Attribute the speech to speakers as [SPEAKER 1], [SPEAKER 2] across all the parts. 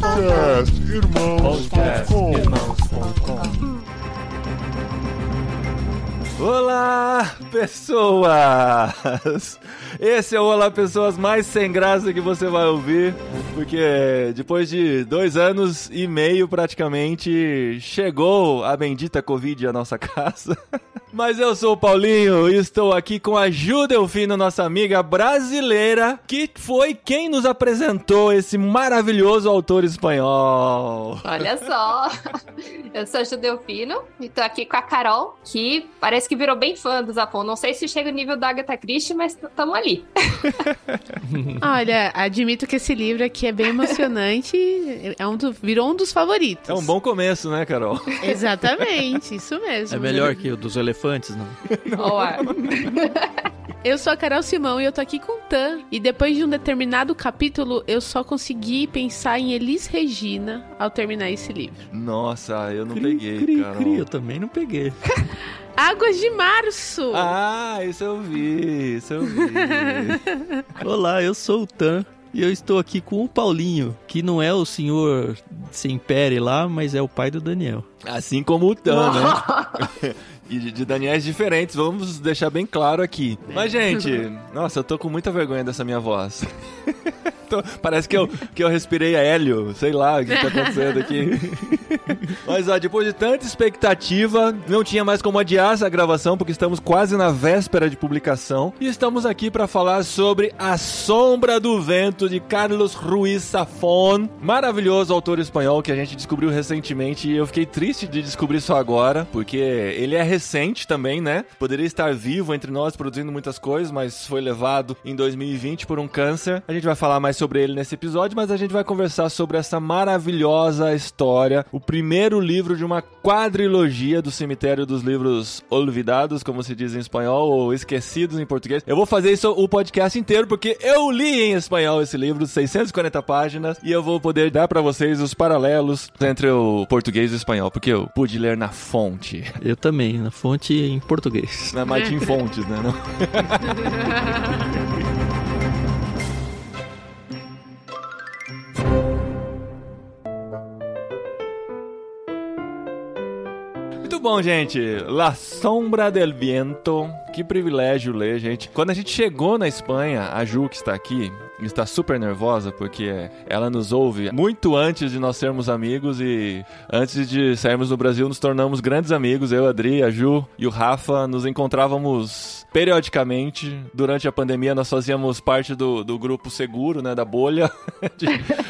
[SPEAKER 1] Podcast Irmãos.com Olá, pessoas! Esse é o Olá Pessoas mais sem graça que você vai ouvir, porque depois de dois anos e meio praticamente, chegou a bendita Covid à nossa casa. Mas eu sou o Paulinho e estou aqui com a Ju Delfino, nossa amiga brasileira, que foi quem nos apresentou esse maravilhoso autor espanhol. Olha
[SPEAKER 2] só! Eu sou a Ju Delfino e estou aqui com a Carol, que parece que virou bem fã do Zapon. Não sei se chega no nível da Agatha Christie, mas estamos ali.
[SPEAKER 3] Olha, admito que esse livro aqui é bem emocionante. É um do, virou um dos favoritos. É um
[SPEAKER 1] bom começo, né, Carol?
[SPEAKER 3] Exatamente, isso mesmo. É melhor
[SPEAKER 4] que o dos elefantes, não?
[SPEAKER 3] não. Eu sou a Carol Simão e eu tô aqui com o Tan. E depois de um determinado capítulo, eu só consegui pensar em Elis Regina ao terminar esse livro.
[SPEAKER 1] Nossa, eu não cri, peguei, cri, Carol. Cri, eu também não peguei.
[SPEAKER 3] Águas de Março.
[SPEAKER 1] Ah, isso eu
[SPEAKER 4] vi, isso eu vi. Olá, eu sou o Tan. E eu estou aqui com o Paulinho, que não é o senhor sem pere lá, mas é o pai do Daniel.
[SPEAKER 1] Assim como o Tan, né? e de Daniels diferentes, vamos deixar bem claro aqui. Mas, gente, nossa, eu tô com muita vergonha dessa minha voz. tô, parece que eu, que eu respirei hélio, sei lá o que tá acontecendo aqui. Mas ó, depois de tanta expectativa, não tinha mais como adiar essa gravação, porque estamos quase na véspera de publicação. E estamos aqui para falar sobre A Sombra do Vento, de Carlos Ruiz Safon, maravilhoso autor espanhol que a gente descobriu recentemente. E eu fiquei triste de descobrir isso agora, porque ele é recente também, né? Poderia estar vivo entre nós produzindo muitas coisas, mas foi levado em 2020 por um câncer. A gente vai falar mais sobre ele nesse episódio, mas a gente vai conversar sobre essa maravilhosa história, o primeiro livro de uma quadrilogia do Cemitério dos Livros Olvidados, como se diz em espanhol, ou esquecidos em português. Eu vou fazer isso o podcast inteiro, porque eu li em espanhol esse livro, 640 páginas, e eu vou poder dar para vocês os paralelos entre o português e o espanhol, porque eu pude ler na fonte. Eu também, na fonte em português. Na é Martim Fontes, né? Não? Muito bom, gente. La Sombra del Viento. Que privilégio ler, gente. Quando a gente chegou na Espanha, a Ju que está aqui, está super nervosa porque ela nos ouve muito antes de nós sermos amigos e antes de sairmos do Brasil nos tornamos grandes amigos. Eu, a Adri, a Ju e o Rafa nos encontrávamos periodicamente, durante a pandemia, nós fazíamos parte do, do grupo seguro, né? Da bolha. De...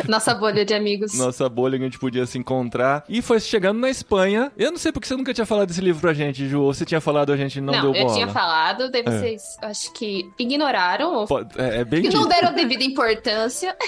[SPEAKER 2] Nossa bolha de amigos. Nossa
[SPEAKER 1] bolha que a gente podia se encontrar. E foi chegando na Espanha. Eu não sei porque você nunca tinha falado desse livro pra gente, Ju. Ou você tinha falado, a gente não, não deu bola. Não, eu tinha
[SPEAKER 2] falado, daí é. vocês, é. acho que, ignoraram. Ou...
[SPEAKER 1] É, é bem Não deram
[SPEAKER 2] devida importância.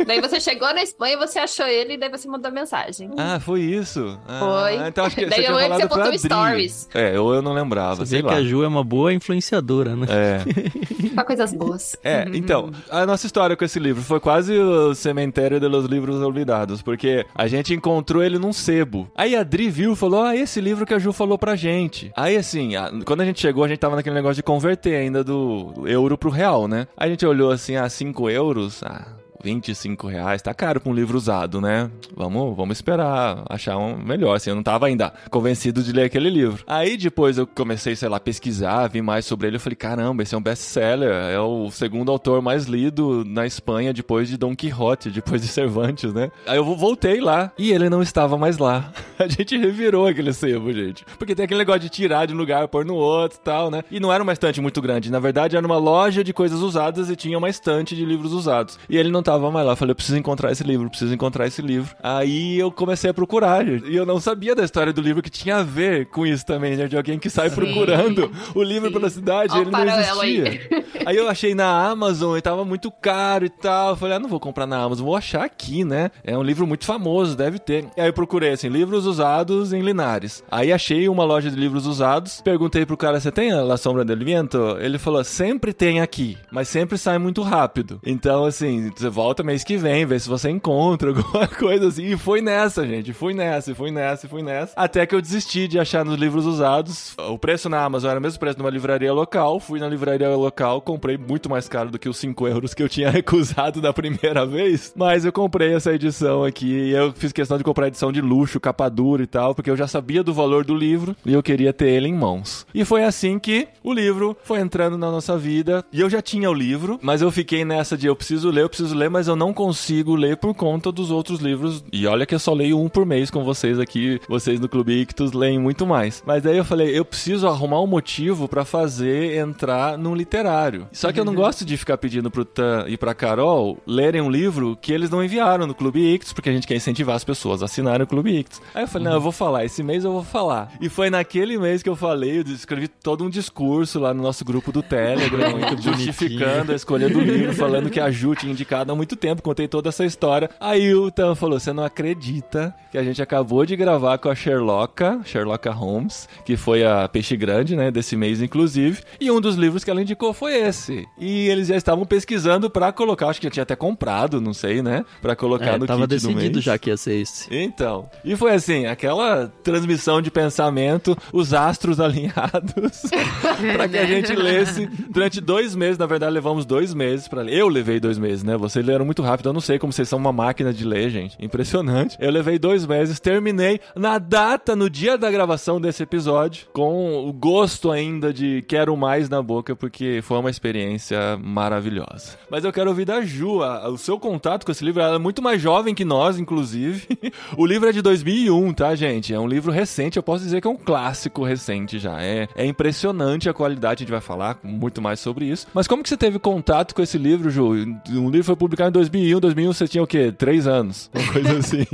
[SPEAKER 2] É. daí você chegou na Espanha, você achou ele, e daí você mandou mensagem. Ah,
[SPEAKER 1] foi isso? Ah, foi. Então acho que daí você eu tinha falado você postou stories. É, ou eu não lembrava, você sei lá. que a Ju é uma boa influência influenciadora, né? É.
[SPEAKER 2] Só coisas boas.
[SPEAKER 1] É, uhum. então, a nossa história com esse livro foi quase o cemitério dos livros olvidados, porque a gente encontrou ele num sebo. Aí a Dri viu e falou: Ah, esse livro que a Ju falou pra gente. Aí assim, a... quando a gente chegou, a gente tava naquele negócio de converter ainda do euro pro real, né? Aí a gente olhou assim: Ah, 5 euros? Ah 25 reais, tá caro com um livro usado, né? Vamos, vamos esperar achar um melhor, assim, eu não tava ainda convencido de ler aquele livro. Aí depois eu comecei, sei lá, pesquisar, vi mais sobre ele, eu falei, caramba, esse é um best-seller, é o segundo autor mais lido na Espanha depois de Don Quixote, depois de Cervantes, né? Aí eu voltei lá e ele não estava mais lá. A gente revirou aquele sebo, gente. Porque tem aquele negócio de tirar de um lugar, pôr no outro e tal, né? E não era uma estante muito grande, na verdade era uma loja de coisas usadas e tinha uma estante de livros usados. E ele não tava mais lá. Falei, eu preciso encontrar esse livro, preciso encontrar esse livro. Aí eu comecei a procurar, E eu não sabia da história do livro que tinha a ver com isso também, né? De alguém que sai Sim. procurando o livro Sim. pela cidade, Ó, ele não existia. Aí. aí. eu achei na Amazon e tava muito caro e tal. falei, ah, não vou comprar na Amazon, vou achar aqui, né? É um livro muito famoso, deve ter. E aí eu procurei, assim, livros usados em Linares. Aí achei uma loja de livros usados, perguntei pro cara, você tem a La Sombra del Viento? Ele falou, sempre tem aqui, mas sempre sai muito rápido. Então, assim, você volta mês que vem, vê se você encontra alguma coisa assim. E foi nessa, gente. Fui nessa, fui nessa, fui nessa. Até que eu desisti de achar nos livros usados. O preço na Amazon era o mesmo preço numa livraria local. Fui na livraria local, comprei muito mais caro do que os 5 euros que eu tinha recusado da primeira vez. Mas eu comprei essa edição aqui. E eu fiz questão de comprar edição de luxo, capa dura e tal, porque eu já sabia do valor do livro e eu queria ter ele em mãos. E foi assim que o livro foi entrando na nossa vida. E eu já tinha o livro, mas eu fiquei nessa de eu preciso ler, eu preciso ler ler, mas eu não consigo ler por conta dos outros livros. E olha que eu só leio um por mês com vocês aqui. Vocês no Clube Ictus leem muito mais. Mas daí eu falei, eu preciso arrumar um motivo para fazer entrar num literário. Só que eu não uhum. gosto de ficar pedindo pro Tan e pra Carol lerem um livro que eles não enviaram no Clube Ictus, porque a gente quer incentivar as pessoas a assinarem o Clube Ictus. Aí eu falei, uhum. não, eu vou falar, esse mês eu vou falar. E foi naquele mês que eu falei, eu escrevi todo um discurso lá no nosso grupo do Telegram, justificando a escolha do livro, falando que a Ju tinha indicado muito tempo, contei toda essa história. Aí o Tan falou: Você não acredita que a gente acabou de gravar com a Sherlocka, Sherlocka Holmes, que foi a Peixe Grande, né? Desse mês, inclusive. E um dos livros que ela indicou foi esse. E eles já estavam pesquisando para colocar, acho que já tinha até comprado, não sei, né? Para colocar é, no tava kit do mês. já que ia ser esse. Então. E foi assim: aquela transmissão de pensamento, os astros alinhados, para que a gente lesse durante dois meses. Na verdade, levamos dois meses para ler. Eu levei dois meses, né? Você leram muito rápido. Eu não sei como vocês são uma máquina de ler, gente. Impressionante. Eu levei dois meses, terminei na data, no dia da gravação desse episódio, com o gosto ainda de quero mais na boca, porque foi uma experiência maravilhosa. Mas eu quero ouvir da Ju, a, o seu contato com esse livro. Ela é muito mais jovem que nós, inclusive. o livro é de 2001, tá, gente? É um livro recente, eu posso dizer que é um clássico recente já. É, é impressionante a qualidade, a gente vai falar muito mais sobre isso. Mas como que você teve contato com esse livro, Ju? Um livro foi publicado publicaram em 2001. 2001 você tinha o quê? Três anos. Uma coisa assim.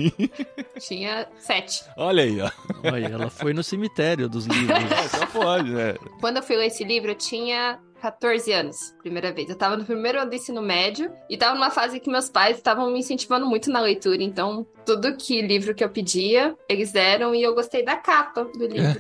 [SPEAKER 2] tinha sete.
[SPEAKER 1] Olha aí, ó. Olha, ela foi no cemitério dos livros. É, só pode, né?
[SPEAKER 2] Quando eu fui ler esse livro, eu tinha 14 anos, primeira vez. Eu tava no primeiro ano do ensino médio e tava numa fase que meus pais estavam me incentivando muito na leitura, então tudo que livro que eu pedia, eles deram e eu gostei da capa do livro.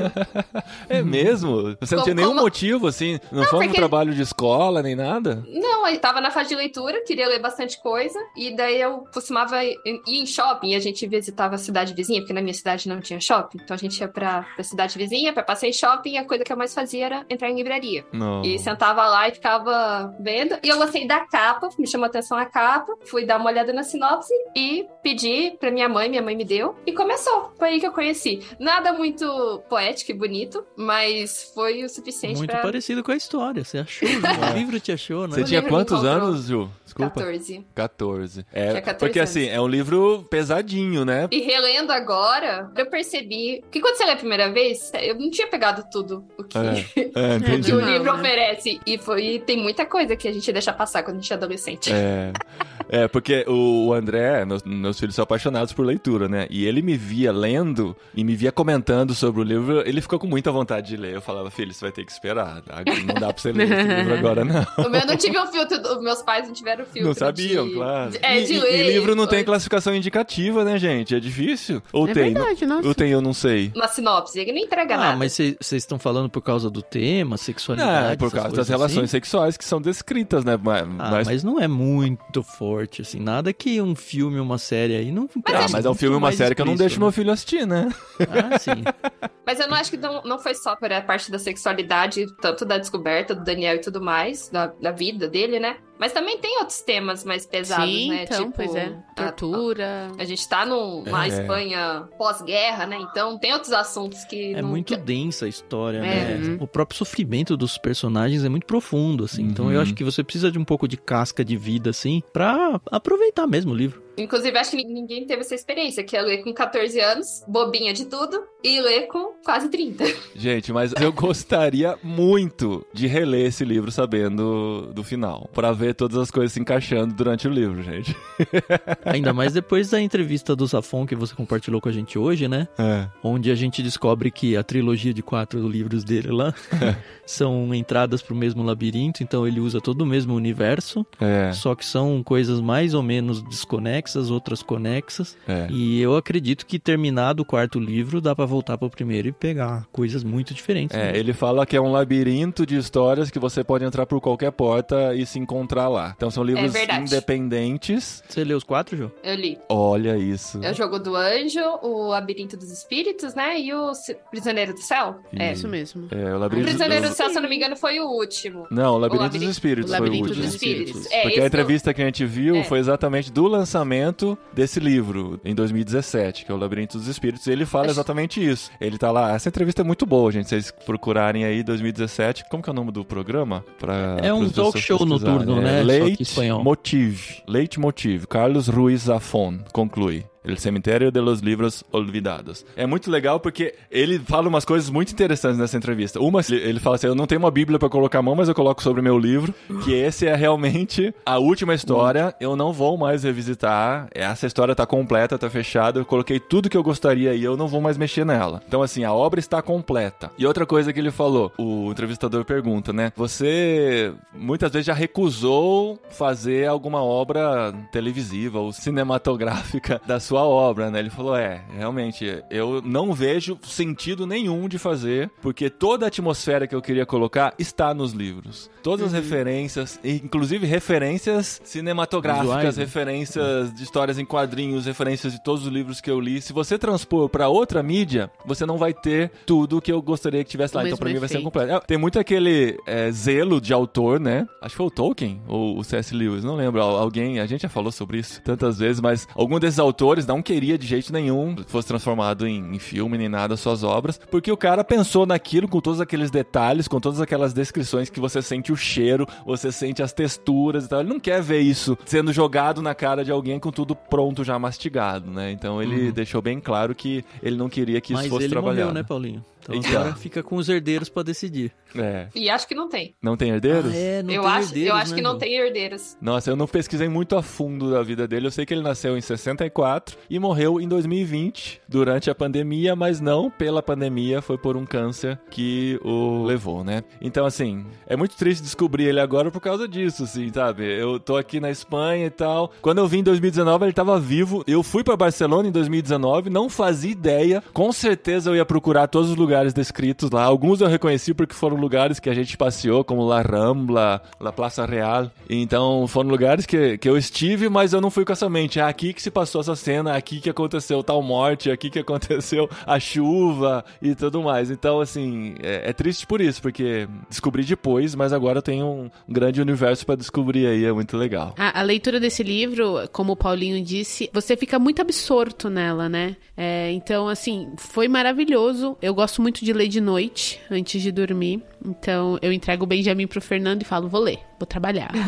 [SPEAKER 1] é mesmo? Você como, não tinha nenhum como... motivo, assim? Não, não foi porque... um trabalho de escola nem nada?
[SPEAKER 2] Não, eu tava na fase de leitura, queria ler bastante coisa, e daí eu costumava ir em shopping e a gente visitava a cidade vizinha, porque na minha cidade não tinha shopping, então a gente ia pra, pra cidade vizinha, pra passear em shopping, e a coisa que eu mais fazia era entrar em livraria. Não. E sentava tava lá e ficava vendo. E eu gostei da capa, me chamou a atenção a capa. Fui dar uma olhada na sinopse e pedi pra minha mãe, minha mãe me deu. E começou. Foi aí que eu conheci. Nada muito poético e bonito, mas foi o suficiente muito pra... parecido
[SPEAKER 1] com a história, você achou.
[SPEAKER 2] o
[SPEAKER 4] livro te achou,
[SPEAKER 2] né? Você tinha quantos anos,
[SPEAKER 1] Ju? desculpa? 14. 14. É, é 14 porque anos. assim, é um livro pesadinho, né? E
[SPEAKER 2] relendo agora, eu percebi que quando você lê a primeira vez, eu não tinha pegado tudo o
[SPEAKER 1] que, é, é, que o livro não,
[SPEAKER 2] né? oferece. E, foi, e tem muita coisa que a gente deixa passar quando a gente é adolescente.
[SPEAKER 1] É. É, porque o André, meus, meus filhos são apaixonados por leitura, né? E ele me via lendo e me via comentando sobre o livro, ele ficou com muita vontade de ler. Eu falava, filho, você vai ter que esperar. Tá? Não dá pra você ler esse livro agora, não. O meu não tive
[SPEAKER 2] um filtro, os meus pais não tiveram filtro. Não sabiam, de...
[SPEAKER 1] claro. É, de e, ler. E livro não tem classificação indicativa, né, gente? É difícil. Ou é tem? Verdade, não, ou tem, eu não sei.
[SPEAKER 2] Uma sinopse, ele não entrega ah, nada. Ah,
[SPEAKER 1] mas vocês estão falando por causa do tema, sexualidade. Não, é, por causa das assim? relações assim?
[SPEAKER 4] sexuais que são descritas, né? Mas, ah, mas... mas não é muito forte forte, assim. Nada que um filme, uma série aí não. Mas, ah, mas é um filme, uma série que eu não deixo né? meu
[SPEAKER 1] filho assistir, né? Ah, sim.
[SPEAKER 2] mas eu não acho que não, não foi só por a parte da sexualidade, tanto da descoberta do Daniel e tudo mais, da, da vida dele, né? Mas também tem outros temas mais pesados, Sim, né? Então, tipo, pois é. Tortura. A, a, a gente tá numa é. Espanha pós-guerra, né? Então tem outros assuntos que. É não... muito
[SPEAKER 4] densa a história, é. né? Uhum. O próprio sofrimento dos personagens é muito profundo, assim. Uhum. Então eu uhum. acho que você precisa de um pouco de casca de vida, assim, pra aproveitar mesmo o livro.
[SPEAKER 2] Inclusive, acho que ninguém teve essa experiência, que é ler com 14 anos, bobinha de tudo, e ler com quase 30.
[SPEAKER 1] Gente, mas eu gostaria muito de reler esse livro sabendo do final, para ver todas as coisas se encaixando durante o livro, gente. Ainda
[SPEAKER 4] mais depois da entrevista do Safon que você compartilhou com a gente hoje, né? É. Onde a gente descobre que a trilogia de quatro livros dele lá é. são entradas pro mesmo labirinto, então ele usa todo o mesmo universo, é. só que são coisas mais ou menos desconectadas desconexas, outras conexas. É. E eu acredito que terminado o quarto livro, dá para voltar para o primeiro e pegar coisas muito diferentes.
[SPEAKER 1] É, mesmo. Né? ele fala que é um labirinto de histórias que você pode entrar por qualquer porta e se encontrar lá. Então são é livros é independentes. Você leu os quatro, Jô? Eu li. Olha isso. É o
[SPEAKER 2] Jogo do Anjo, o Labirinto dos Espíritos, né? E o Prisioneiro do Céu. E... É. Isso mesmo.
[SPEAKER 1] É, o Labirinto... O Prisioneiro do... Céu,
[SPEAKER 2] se eu não me engano, foi o último.
[SPEAKER 1] Não, o Labirinto, o labirinto... dos Espíritos o labirinto foi o último. Dos Espíritos.
[SPEAKER 2] É, Porque a entrevista
[SPEAKER 1] não... que a gente viu é. foi exatamente do lançamento lançamento desse livro, em 2017, que é O Labirinto dos Espíritos, e ele fala exatamente isso. Ele tá lá, essa entrevista é muito boa, gente, vocês procurarem aí 2017, como que é o nome do programa? Pra, é um talk show noturno, é, né? Leite Motive, Leite Motive, Carlos Ruiz Afon conclui. El Cemitério de los Livros Olvidados. É muito legal porque ele fala umas coisas muito interessantes nessa entrevista. Uma, ele fala assim: eu não tenho uma Bíblia para colocar a mão, mas eu coloco sobre o meu livro, que esse é realmente a última história. Eu não vou mais revisitar. Essa história tá completa, tá fechada. Eu coloquei tudo que eu gostaria e eu não vou mais mexer nela. Então, assim, a obra está completa. E outra coisa que ele falou: o entrevistador pergunta, né? Você muitas vezes já recusou fazer alguma obra televisiva ou cinematográfica da sua sua obra, né? Ele falou: é, realmente, eu não vejo sentido nenhum de fazer, porque toda a atmosfera que eu queria colocar está nos livros. Todas uhum. as referências, inclusive referências cinematográficas, Visuais, né? referências né? de histórias em quadrinhos, referências de todos os livros que eu li. Se você transpor para outra mídia, você não vai ter tudo que eu gostaria que tivesse o lá. Então, pra mim, vai ser completo. É, tem muito aquele é, zelo de autor, né? Acho que foi o Tolkien ou o C.S. Lewis, não lembro. Alguém, a gente já falou sobre isso tantas vezes, mas algum desses autores não queria de jeito nenhum que fosse transformado em, em filme nem nada suas obras, porque o cara pensou naquilo com todos aqueles detalhes, com todas aquelas descrições que você sente o cheiro, você sente as texturas e tal. Ele não quer ver isso sendo jogado na cara de alguém com tudo pronto já mastigado, né? Então ele uhum. deixou bem claro que ele não queria que isso Mas fosse ele trabalhado. Morreu, né, Paulinho? Então, então. agora fica com os herdeiros para decidir. É. E acho que não tem. Não tem herdeiros? Ah, é, não eu tem acho, herdeiros. Eu acho né, que não tem
[SPEAKER 2] herdeiros.
[SPEAKER 1] Nossa, eu não pesquisei muito a fundo da vida dele. Eu sei que ele nasceu em 64 e morreu em 2020, durante a pandemia, mas não pela pandemia, foi por um câncer que o levou, né? Então, assim, é muito triste descobrir ele agora por causa disso, assim, sabe? Eu tô aqui na Espanha e tal. Quando eu vim em 2019, ele tava vivo. Eu fui para Barcelona em 2019, não fazia ideia. Com certeza eu ia procurar todos os lugares lugares descritos lá. Alguns eu reconheci porque foram lugares que a gente passeou, como La Rambla, La Plaza Real. Então foram lugares que, que eu estive, mas eu não fui com essa mente. É aqui que se passou essa cena, é aqui que aconteceu tal morte, é aqui que aconteceu a chuva e tudo mais. Então, assim, é, é triste por isso, porque descobri depois, mas agora eu tenho um grande universo para descobrir aí, é muito legal.
[SPEAKER 3] A, a, leitura desse livro, como o Paulinho disse, você fica muito absorto nela, né? É, então, assim, foi maravilhoso. Eu gosto muito de ler de noite, antes de dormir. Então eu entrego o Benjamin pro Fernando e falo, vou ler vou trabalhar.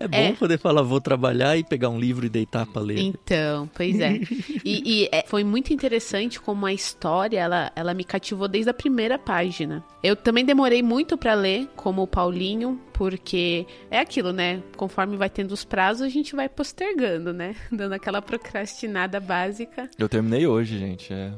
[SPEAKER 3] É bom é.
[SPEAKER 4] poder falar vou trabalhar e pegar um livro e deitar para ler.
[SPEAKER 3] Então, pois é. E, e é, foi muito interessante como a história ela, ela me cativou desde a primeira página. Eu também demorei muito para ler, como o Paulinho, porque é aquilo, né? Conforme vai tendo os prazos, a gente vai postergando, né? Dando aquela procrastinada básica.
[SPEAKER 1] Eu terminei hoje, gente. É.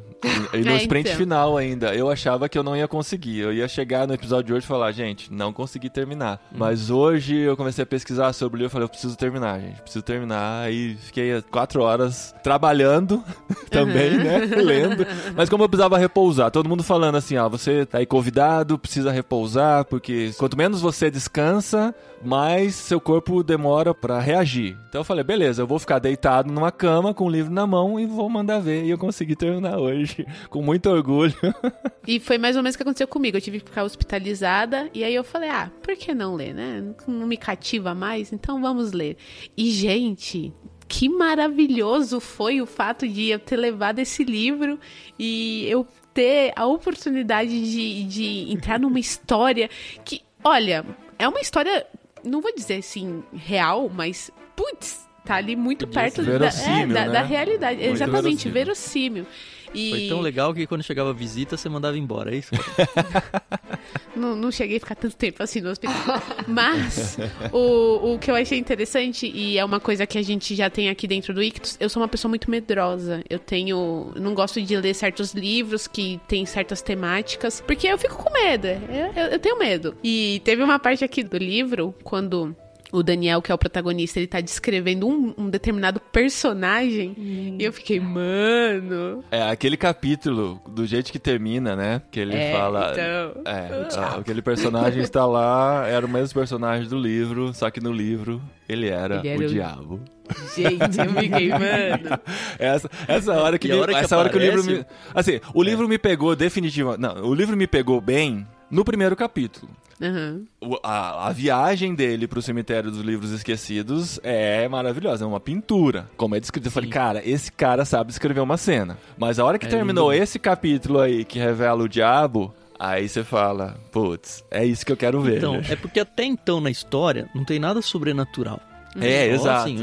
[SPEAKER 1] E no é, sprint então. final ainda. Eu achava que eu não ia conseguir. Eu ia chegar no episódio de hoje e falar, gente, não consegui terminar. Hum. Mas hoje hoje eu comecei a pesquisar sobre o livro, eu falei, eu preciso terminar, gente, preciso terminar. Aí fiquei quatro horas trabalhando também, né, uhum. né? Lendo. Mas como eu precisava repousar, todo mundo falando assim, ó, ah, você tá aí convidado, precisa repousar, porque quanto menos você descansa, mas seu corpo demora para reagir. Então eu falei, beleza, eu vou ficar deitado numa cama com o livro na mão e vou mandar ver. E eu consegui terminar hoje, com muito orgulho.
[SPEAKER 3] e foi mais ou menos o que aconteceu comigo. Eu tive que ficar hospitalizada e aí eu falei, ah, por que não ler, né? Não me cativa mais, então vamos ler. E, gente, que maravilhoso foi o fato de eu ter levado esse livro e eu ter a oportunidade de, de entrar numa história que, olha, é uma história não vou dizer assim, real, mas putz, tá ali muito perto da, é, da, da, né? realidade. Muito Exatamente, verossímil. verossímil. E... Foi tão
[SPEAKER 4] legal que quando chegava a visita você mandava embora, é isso?
[SPEAKER 3] não, não cheguei a ficar tanto tempo assim no hospital. Mas o, o que eu achei interessante, e é uma coisa que a gente já tem aqui dentro do Ictus, eu sou uma pessoa muito medrosa. Eu tenho. Não gosto de ler certos livros que tem certas temáticas, porque eu fico com medo. eu, eu, eu tenho medo. E teve uma parte aqui do livro, quando o Daniel, que é o protagonista, ele tá descrevendo um, um determinado personagem. Hum. E eu fiquei, mano.
[SPEAKER 1] É, aquele capítulo, do jeito que termina, né? Que ele é, fala. Então... É, ah. aquele personagem está lá, era o mesmo personagem do livro, só que no livro ele era, ele era o, o, diabo. Gente, eu fiquei, mano. Essa, essa hora que, hora que essa aparece... hora que o livro me. Assim, o livro é. me pegou definitivamente. Não, o livro me pegou bem no primeiro capítulo. Uhum. A, a, viagem dele pro cemitério dos livros esquecidos é maravilhosa, é uma pintura. Como é descrito, eu falei, cara, esse cara sabe escrever uma cena. Mas a hora que é terminou lindo. esse capítulo aí que revela o diabo, Aí você fala, putz, é isso que eu quero ver. Então, né? é porque até então na
[SPEAKER 4] história não tem nada sobrenatural. É, Só, exato. Assim, o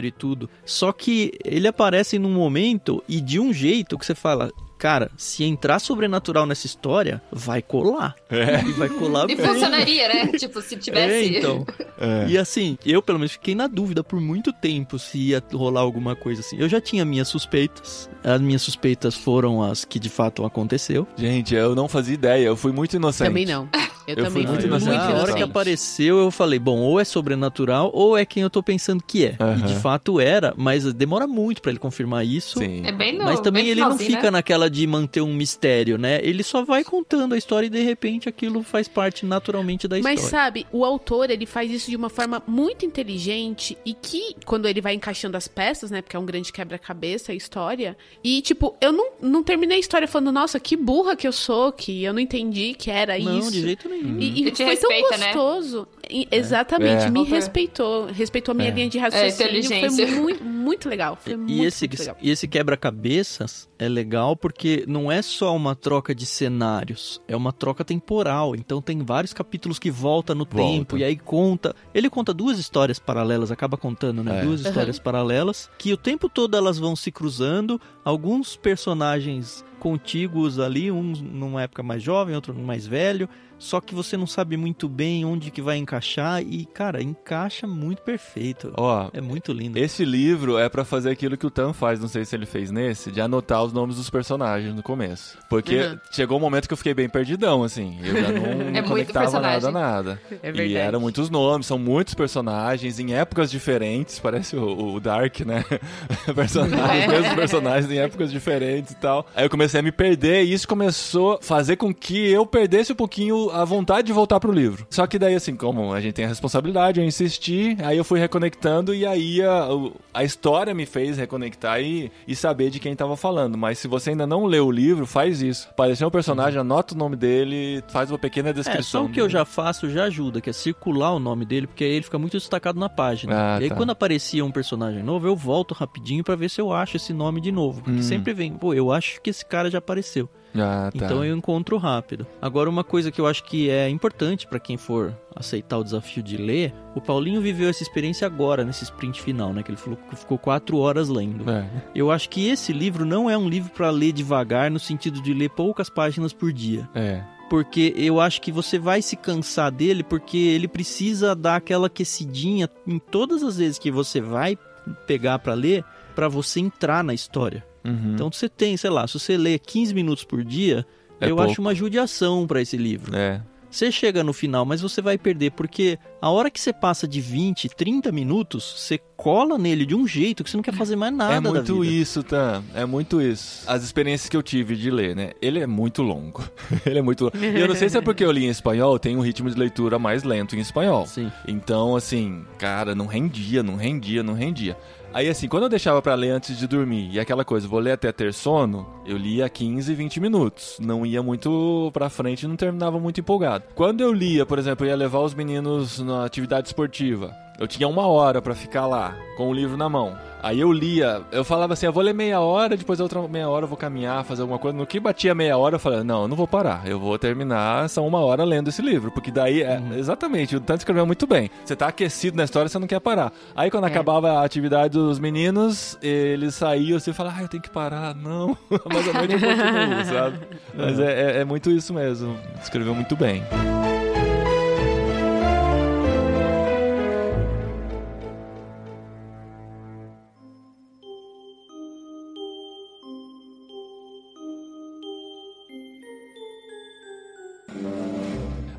[SPEAKER 1] um e tudo. Só que
[SPEAKER 4] ele aparece num momento e de um jeito que você fala, cara, se entrar sobrenatural nessa história, vai colar. É. E vai colar E funcionaria, né?
[SPEAKER 2] Tipo, se tivesse. É, então. É. E
[SPEAKER 4] assim, eu pelo menos fiquei na dúvida por muito tempo se ia rolar alguma coisa assim. Eu já tinha minhas suspeitas. As minhas suspeitas foram as que de fato aconteceu. Gente, eu não fazia ideia. Eu fui muito inocente. Também não. Eu, eu, também fui muito inocente. Na hora que apareceu, eu falei, bom, ou é sobrenatural, ou é quem eu tô pensando que é. Uhum. E de fato era, mas demora muito para ele confirmar isso. Sim. É bem no, Mas também bem ele não fica né? naquela de manter um mistério, né? Ele só vai contando a história e de repente aquilo faz parte naturalmente da história. Mas
[SPEAKER 3] sabe, o autor, ele faz isso de uma forma muito inteligente e que quando ele vai encaixando as peças, né, porque é um grande quebra-cabeça a história, e tipo, eu não, não terminei a história falando, nossa, que burra que eu sou, que eu não entendi que era não, isso. Não, de jeito nenhum. E, e uhum. foi tão né? gostoso. Né? Exatamente, é. me respeitou. Respeitou a minha é. linha de é, raciocínio. foi muito, muito legal. Foi e, muito, esse, muito legal.
[SPEAKER 4] E esse quebra-cabeças é legal porque não é só uma troca de cenários, é uma troca temporal. Então tem vários capítulos que volta no volta. tempo e aí conta. Ele conta duas histórias paralelas, acaba contando, né? É. Duas histórias uhum. paralelas que o tempo todo elas vão se cruzando. Alguns personagens contíguos ali, um numa época mais jovem, outro mais velho só que você não sabe muito bem onde que vai encaixar e, cara, encaixa muito perfeito. Ó, é muito lindo.
[SPEAKER 1] Esse livro é para fazer aquilo que o Tan faz, não sei se ele fez nesse, de anotar os nomes dos personagens no começo. Porque uhum. chegou um momento que eu fiquei bem perdidão, assim. Eu já não é conectava nada nada. É verdade. E eram muitos nomes, são muitos personagens em épocas diferentes, parece o, o Dark, né? personagens, é. personagens em épocas diferentes e tal. Aí eu comecei a me perder e isso começou a fazer com que eu perdesse um pouquinho a vontade de voltar pro livro. Só que daí, assim, como a gente tem a responsabilidade, eu insisti, aí eu fui reconectando e aí a, a história me fez reconectar e, e saber de quem tava falando. Mas se você ainda não leu o livro, faz isso. Apareceu um personagem, anota o nome dele, faz uma pequena descrição. É, só o que eu já faço já ajuda, que é circular o nome
[SPEAKER 4] dele, porque aí ele fica muito destacado na página. Ah, e aí tá. quando aparecia um personagem novo, eu volto rapidinho para ver se eu acho esse nome de novo. Porque hum. sempre vem, pô, eu acho que esse cara já apareceu. Ah, tá. Então eu encontro rápido. Agora, uma coisa que eu acho que é importante para quem for aceitar o desafio de ler, o Paulinho viveu essa experiência agora, nesse sprint final, né? Que ele falou que ficou quatro horas lendo. É. Eu acho que esse livro não é um livro para ler devagar, no sentido de ler poucas páginas por dia. É porque eu acho que você vai se cansar dele, porque ele precisa dar aquela aquecidinha em todas as vezes que você vai pegar para ler, para você entrar na história. Uhum. Então você tem, sei lá, se você lê 15 minutos por dia, é eu pouco. acho uma judiação para esse livro. É. Você chega no final, mas você vai perder, porque a hora que você passa de 20, 30 minutos, você cola nele de um jeito que você não quer fazer mais nada. É muito
[SPEAKER 1] isso, tá? É muito isso. As experiências que eu tive de ler, né? Ele é muito longo. ele é muito longo. E eu não sei se é porque eu li em espanhol, tem um ritmo de leitura mais lento em espanhol. Sim. Então, assim, cara, não rendia, não rendia, não rendia. Aí assim, quando eu deixava para ler antes de dormir, e aquela coisa, vou ler até ter sono, eu lia 15, 20 minutos. Não ia muito pra frente, não terminava muito empolgado. Quando eu lia, por exemplo, eu ia levar os meninos na atividade esportiva. Eu tinha uma hora para ficar lá, com o livro na mão. Aí eu lia, eu falava assim, eu vou ler meia hora, depois outra meia hora eu vou caminhar, fazer alguma coisa. No que batia meia hora, eu falava, não, eu não vou parar, eu vou terminar essa uma hora lendo esse livro, porque daí, é, uhum. exatamente, o Tanto escreveu muito bem. Você tá aquecido na história, você não quer parar. Aí quando é. acabava a atividade dos meninos, eles saíam assim e falavam, ah, eu tenho que parar, não.
[SPEAKER 5] Mas a noite eu continuo, sabe?
[SPEAKER 1] Mas é. é, é, é muito isso mesmo, escreveu muito bem.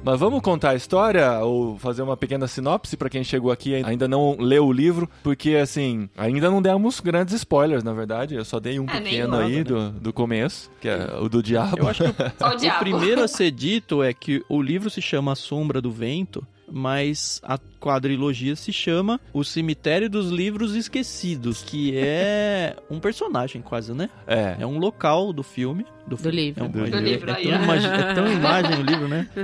[SPEAKER 1] Mas vamos contar a história ou fazer uma pequena sinopse para quem chegou aqui e ainda não leu o livro, porque assim, ainda não demos grandes spoilers, na verdade. Eu só dei um é, pequeno aí né? do, do começo, que é o do diabo. Eu acho que o, o, o primeiro
[SPEAKER 4] a ser dito é que o livro se chama A Sombra do Vento mas a quadrilogia se chama O Cemitério dos Livros Esquecidos, que é um personagem quase, né? É. É um local do filme. Do, do livro. É, um, do é, livro é, tão imagem, é tão imagem o livro, né?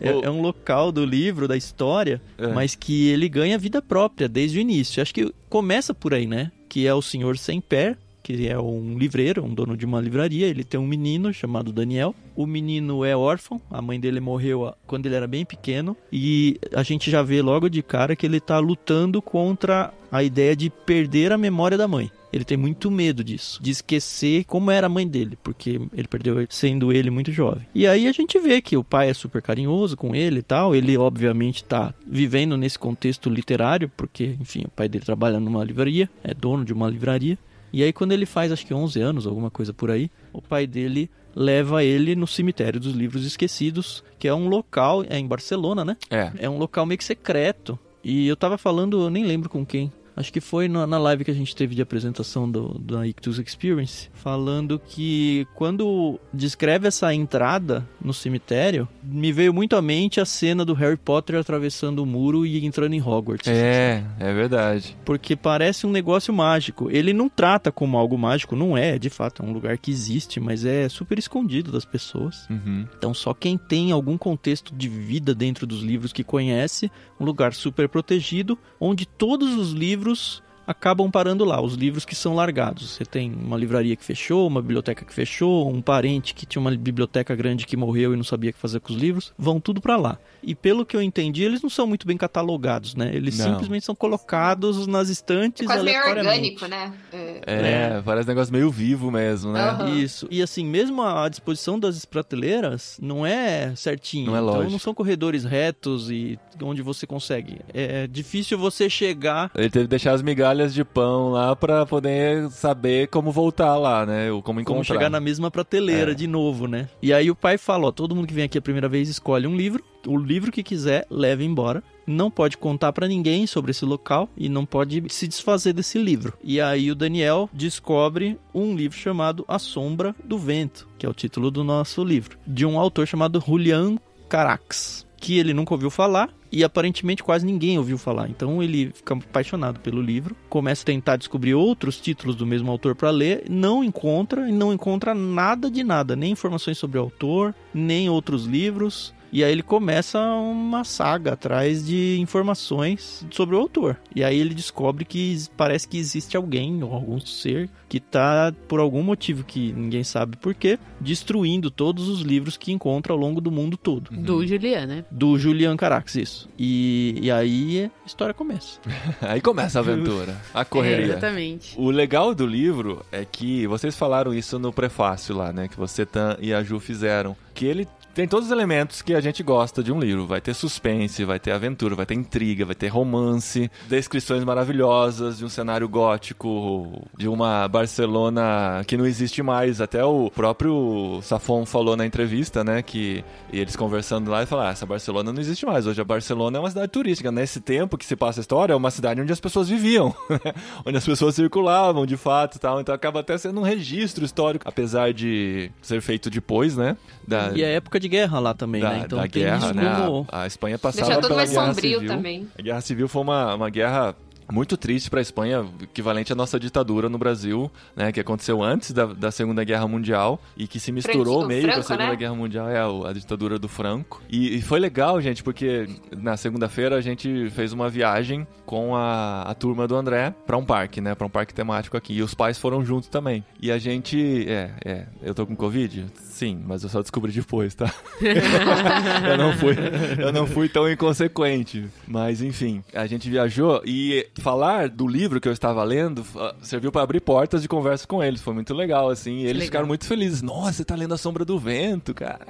[SPEAKER 4] É, é, um local do livro, da história, é. mas que ele ganha vida própria desde o início. Acho que começa por aí, né? Que é o Senhor Sem Pé, que é um livreiro, um dono de uma livraria. Ele tem um menino chamado Daniel. O menino é órfão, a mãe dele morreu quando ele era bem pequeno. E a gente já vê logo de cara que ele está lutando contra a ideia de perder a memória da mãe. Ele tem muito medo disso, de esquecer como era a mãe dele, porque ele perdeu sendo ele muito jovem. E aí a gente vê que o pai é super carinhoso com ele e tal. Ele, obviamente, tá vivendo nesse contexto literário, porque, enfim, o pai dele trabalha numa livraria, é dono de uma livraria. E aí, quando ele faz, acho que 11 anos, alguma coisa por aí, o pai dele leva ele no cemitério dos livros esquecidos, que é um local, é em Barcelona, né? É. É um local meio que secreto. E eu tava falando, eu nem lembro com quem, acho que foi na, na live que a gente teve de apresentação do, da Ictus Experience, falando que quando descreve essa entrada no cemitério, me veio muito à mente a cena do Harry Potter atravessando o muro e entrando em Hogwarts. É, é verdade. Porque parece um negócio mágico. Ele não trata como algo mágico, não é, de fato, é um lugar que existe, mas é super escondido das pessoas. Uhum. Então só quem tem algum contexto de vida dentro dos livros que conhece, um lugar super protegido, onde todos os livros outros acabam parando lá, os livros que são largados. Você tem uma livraria que fechou, uma biblioteca que fechou, um parente que tinha uma biblioteca grande que morreu e não sabia o que fazer com os livros, vão tudo para lá. E pelo que eu entendi, eles não são muito bem catalogados,
[SPEAKER 1] né? Eles não. simplesmente
[SPEAKER 4] são colocados nas estantes. É quase meio orgânico,
[SPEAKER 2] né? É,
[SPEAKER 1] é, é. vários negócios meio vivo mesmo, né? Uhum.
[SPEAKER 4] Isso. E assim, mesmo a disposição das prateleiras não é certinho. Não é então, lógico. Então não são corredores retos e onde você consegue. É difícil você chegar.
[SPEAKER 1] Ele teve que deixar as migalhas migalhas de pão lá para poder saber como voltar lá, né? Ou como encontrar. Como chegar na
[SPEAKER 4] mesma prateleira é. de novo, né? E aí o pai fala, ó, todo mundo que vem aqui a primeira vez escolhe um livro, o livro que quiser, leva embora não pode contar para ninguém sobre esse local e não pode se desfazer desse livro. E aí o Daniel descobre um livro chamado A Sombra do Vento, que é o título do nosso livro, de um autor chamado Julian Carax que ele nunca ouviu falar e aparentemente quase ninguém ouviu falar. Então ele fica apaixonado pelo livro, começa a tentar descobrir outros títulos do mesmo autor para ler, não encontra e não encontra nada de nada, nem informações sobre o autor, nem outros livros, e aí ele começa uma saga atrás de informações sobre o autor. E aí ele descobre que parece que existe alguém ou algum ser que está por algum motivo que ninguém sabe por quê, destruindo todos os livros que encontra ao longo do mundo todo. Uhum. Do Julian, né? Do Julian Carax, isso. E, e aí a história começa. aí começa a aventura, a correria. É, exatamente.
[SPEAKER 1] O legal do livro é que vocês falaram isso no prefácio lá, né? Que você Tan e a Ju fizeram que ele tem todos os elementos que a gente gosta de um livro. Vai ter suspense, vai ter aventura, vai ter intriga, vai ter romance, descrições maravilhosas de um cenário gótico, de uma Barcelona que não existe mais. Até o próprio Safon falou na entrevista, né, que eles conversando lá e falaram: ah, essa Barcelona não existe mais. Hoje a Barcelona é uma cidade turística. Nesse tempo que se passa a história, é uma cidade onde as pessoas viviam, onde as pessoas circulavam de fato e tal. Então acaba até sendo um registro histórico, apesar de ser feito depois, né? Da... E a época de guerra lá também, da, né? Então da guerra, né? A, a Espanha passava Deixa tudo pela mais guerra sombrio civil. também. A guerra civil foi uma, uma guerra muito triste para a Espanha, equivalente à nossa ditadura no Brasil, né, que aconteceu antes da, da Segunda Guerra Mundial e que se misturou meio com a né? Segunda né? Guerra Mundial, é a, ditadura do Franco. E, e, foi legal, gente, porque na segunda-feira a gente fez uma viagem com a, a turma do André para um parque, né, para um parque temático aqui. E os pais foram junto também. E a gente, é, é, eu tô com Covid? Sim, mas eu só descobri depois, tá? eu não fui, eu não fui tão inconsequente, mas enfim, a gente viajou e falar do livro que eu estava lendo ah, serviu para abrir portas de conversa com eles. Foi muito legal, assim. eles legal. ficaram muito felizes. Nossa, você está lendo A Sombra do Vento, cara.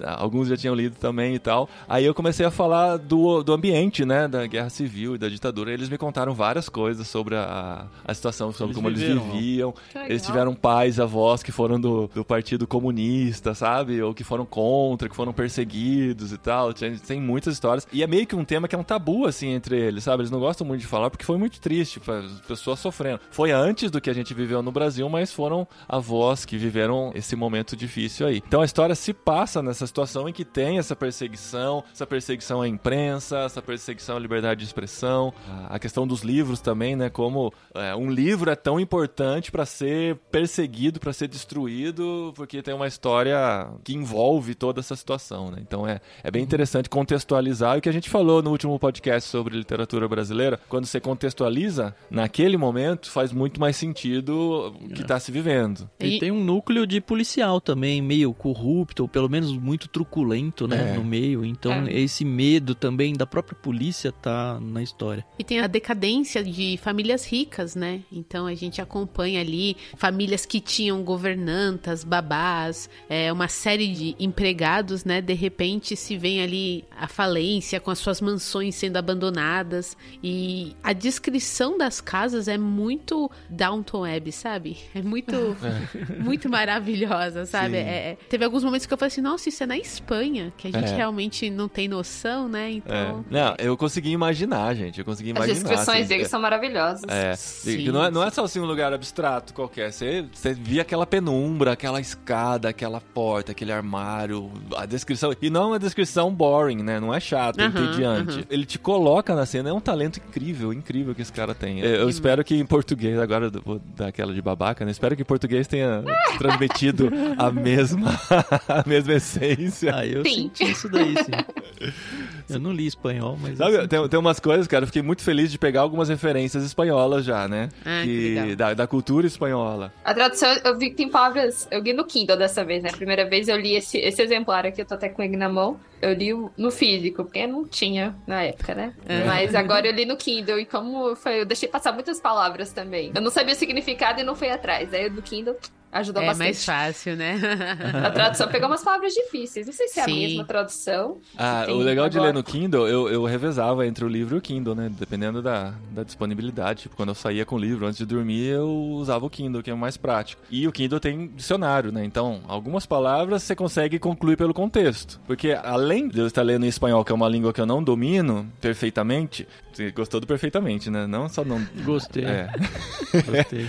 [SPEAKER 1] Ah, alguns já tinham lido também e tal. Aí eu comecei a falar do, do ambiente, né? Da guerra civil e da ditadura. Eles me contaram várias coisas sobre a, a situação, sobre eles como viveram, eles né? viviam. Eles tiveram pais, avós que foram do, do Partido Comunista, sabe? Ou que foram contra, que foram perseguidos e tal. Tem, tem muitas histórias. E é meio que um tema que é um tabu, assim, entre eles, sabe? Eles não gostam muito de falar porque foi muito triste, pessoas sofrendo. Foi antes do que a gente viveu no Brasil, mas foram avós que viveram esse momento difícil aí. Então a história se passa nessa situação em que tem essa perseguição, essa perseguição à imprensa, essa perseguição à liberdade de expressão, a questão dos livros também, né? Como é, um livro é tão importante para ser perseguido, para ser destruído, porque tem uma história que envolve toda essa situação, né? Então é, é bem uhum. interessante contextualizar e o que a gente falou no último podcast sobre literatura brasileira, quando você contextualiza contextualiza, naquele momento faz muito mais sentido o que está é. se vivendo. E, e, tem um núcleo de policial também,
[SPEAKER 4] meio corrupto, ou pelo menos muito truculento, né? É. No meio. Então, é. esse medo também da própria polícia tá na história.
[SPEAKER 3] E tem a decadência de famílias ricas, né? Então a gente acompanha ali famílias que tinham governantas, babás, é, uma série de empregados, né? De repente se vem ali a falência com as suas mansões sendo abandonadas e a descrição das casas é muito Downton Abbey, sabe? É muito, é. muito maravilhosa, sabe? É, é, teve alguns momentos que eu falei assim, nossa, isso é na Espanha, que a gente é. realmente não tem noção, né? É. Então...
[SPEAKER 1] Não, eu consegui imaginar, gente, eu consegui imaginar. As descrições assim, deles são maravilhosas. É, sim, não, é, não é só assim um lugar abstrato qualquer, você, você via aquela penumbra, aquela escada, aquela porta, aquele armário, a descrição, e não é uma descrição boring, né? Não é chato, é entediante. Uhum. Ele te coloca na cena, é um talento incrível, incrível incrível que esse cara tem. Eu, eu espero que em português, agora eu vou dar aquela de babaca, né? Espero que em português tenha transmitido a mesma, a mesma essência. Ah, eu sim.
[SPEAKER 5] senti isso daí, sim.
[SPEAKER 1] Eu não li espanhol, mas. Sabe, assim, tem, tem umas coisas, cara, eu fiquei muito feliz de pegar algumas referências espanholas já, né? Ah, que, que da, da, cultura espanhola.
[SPEAKER 2] A tradução, eu vi que tem palavras. Eu li no Kindle dessa vez, né? primeira vez eu li esse, esse exemplar aqui, eu tô até com ele na mão. Eu li no físico, porque não tinha na época, né? É. Mas agora eu li no Kindle e como foi, eu deixei passar muitas palavras também. Eu não sabia o significado e não fui atrás. Aí do Kindle Ajudou é bastante. É mais fácil, né? A tradução pegou umas palavras difíceis. Não sei se é Sim. a mesma tradução. Ah, o legal agora. de ler
[SPEAKER 1] no Kindle, eu, eu revezava entre o livro e o Kindle, né? Dependendo da, da disponibilidade. Tipo, quando eu saía com o livro antes de dormir, eu usava o Kindle, que é mais prático. E o Kindle tem dicionário, né? Então, algumas palavras você consegue concluir pelo contexto. Porque além de eu estar lendo em espanhol, que é uma língua que eu não domino perfeitamente, Gostou do perfeitamente, né? Não só não. Gostei. É. Gostei.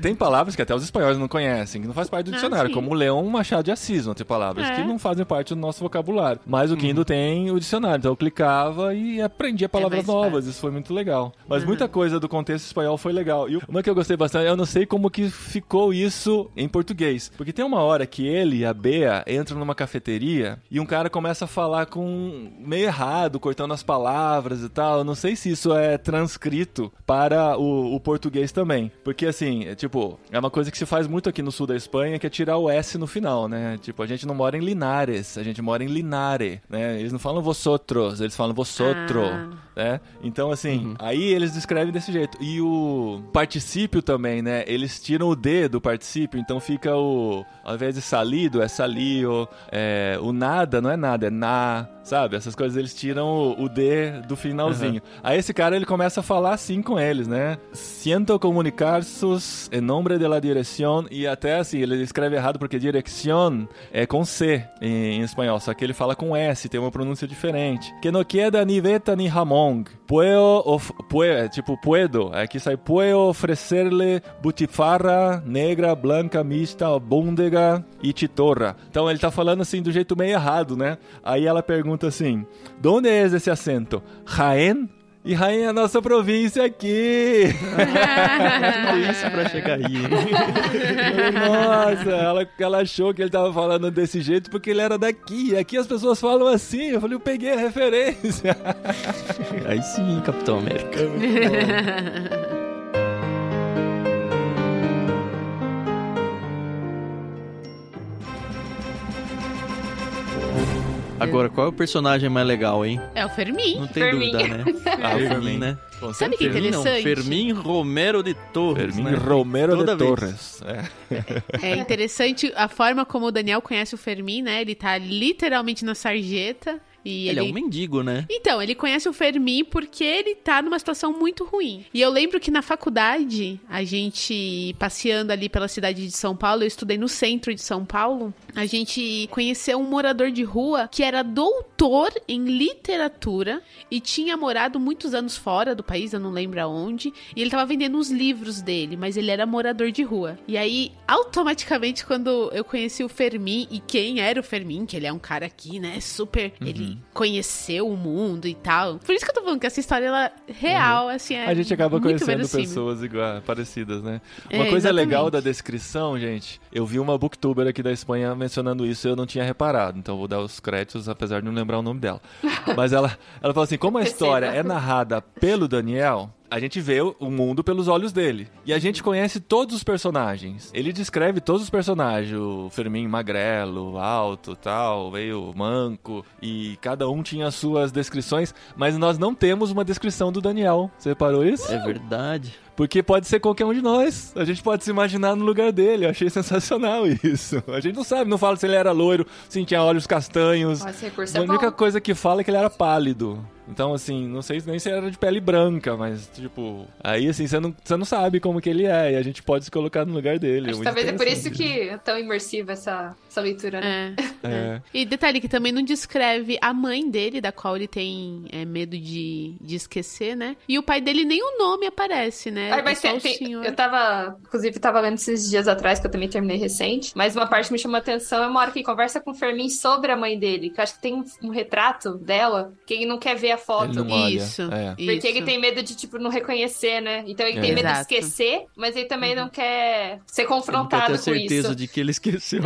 [SPEAKER 1] tem palavras que até os espanhóis não conhecem, que não faz parte do dicionário, ah, como Leão Machado de Assis, vão ter palavras é. que não fazem parte do nosso vocabulário. Mas o hum. Kindle tem o dicionário, então eu clicava e aprendia é palavras novas, isso foi muito legal. Mas uhum. muita coisa do contexto espanhol foi legal. E uma que eu gostei bastante, eu não sei como que ficou isso em português, porque tem uma hora que ele a Bea entram numa cafeteria e um cara começa a falar com meio errado, cortando as palavras e tal. Eu não sei se isso é transcrito para o, o português também. Porque, assim, é, tipo, é uma coisa que se faz muito aqui no sul da Espanha, que é tirar o S no final, né? Tipo, a gente não mora em Linares, a gente mora em Linare, né? Eles não falam vosotros, eles falam vosotro, ah. né? Então, assim, uhum. aí eles descrevem desse jeito. E o particípio também, né? Eles tiram o D do particípio, então fica o... Ao invés de salido, é salio, é, o nada não é nada, é na sabe? Essas coisas eles tiram o, D do finalzinho. Uhum. Aí esse cara ele começa a falar assim com eles, né? Siento comunicar sus em nombre de la dirección e até assim, ele escreve errado porque dirección é com C em, em espanhol, só que ele fala com S, tem uma pronúncia diferente. Que no queda ni veta ni jamón. Puedo, of, pue, é tipo puedo, aqui é sai puedo ofrecerle butifarra negra, blanca, mista, búndega e titorra. Então ele tá falando assim do jeito meio errado, né? Aí ela pergunta pergunta assim: de onde é esse acento? Jaén? E Rainha é a nossa província aqui! É isso pra chegar aí.
[SPEAKER 5] Nossa,
[SPEAKER 1] ela, ela achou que ele tava falando desse jeito porque ele era daqui. Aqui as pessoas falam assim. Eu falei, eu peguei a referência.
[SPEAKER 4] aí sim, Capitão América. É Agora, qual é o personagem mais legal, hein?
[SPEAKER 3] É o Fermin. Não tem Fermin. dúvida, né?
[SPEAKER 4] ah, o Fermin, né? Com Sabe que é interessante? Não, Fermin Romero de Torres. Fermin né? Romero Toda de vez. Torres. É. é. é.
[SPEAKER 3] interessante a forma como o Daniel conhece o Fermin, né? Ele tá literalmente na sarjeta. E ele, ele, é um
[SPEAKER 4] mendigo, né?
[SPEAKER 3] Então, ele conhece o Fermi porque ele tá numa situação muito ruim. E eu lembro que na faculdade, a gente passeando ali pela cidade de São Paulo, eu estudei no centro de São Paulo, a gente conheceu um morador de rua que era doutor em literatura e tinha morado muitos anos fora do país, eu não lembro aonde, e ele tava vendendo os livros dele, mas ele era morador de rua. E aí, automaticamente, quando eu conheci o Fermi e quem era o Fermin, que ele é um cara aqui, né, super. Uhum. Ele conhecer conheceu o mundo e tal. Por isso que eu tô falando que essa história ela é real, uhum. assim, é A gente acaba conhecendo pessoas
[SPEAKER 1] igual, parecidas, né? Uma é, coisa exatamente. legal da descrição, gente, eu vi uma booktuber aqui da Espanha mencionando isso e eu não tinha reparado, então vou dar os créditos, apesar de não lembrar o nome dela. Mas ela, ela falou assim: como a história é narrada pelo Daniel, a gente vê o mundo pelos olhos dele. E a uhum. gente conhece todos os personagens. Ele descreve todos os personagens. O Fermin magrelo, alto, tal, veio manco. E cada um tinha suas descrições. Mas nós não temos uma descrição do Daniel. Você reparou isso? É verdade. Porque pode ser qualquer um de nós. A gente pode se imaginar no lugar dele. Eu achei sensacional isso. A gente não sabe, não fala se ele era loiro, se tinha olhos castanhos. Mas é a é única bom. coisa que fala é que ele era pálido. Então, assim, não sei nem se era de pele branca, mas, tipo, aí, assim, você não, você não sabe como que ele é, e a gente pode se colocar no lugar dele. É talvez é por isso
[SPEAKER 2] que é tão imersiva essa, essa leitura, né? É, é, é. E detalhe que
[SPEAKER 3] também não descreve a mãe dele, da qual ele tem é, medo de, de esquecer, né?
[SPEAKER 2] E o pai dele, nem o nome aparece, né? É, é tem, Eu tava, inclusive, tava lendo esses dias atrás, que eu também terminei recente, mas uma parte que me chamou a atenção é uma hora que ele conversa com o Fermin sobre a mãe dele, que eu acho que tem um, um, retrato dela, que ele não quer ver a foto. Ele não isso. É. Porque isso. ele tem medo de, tipo, não reconhecer, né? Então ele é. tem medo Exato. de esquecer, mas ele também uhum. não quer ser confrontado ele não quer ter com certeza isso. de
[SPEAKER 4] que ele esqueceu.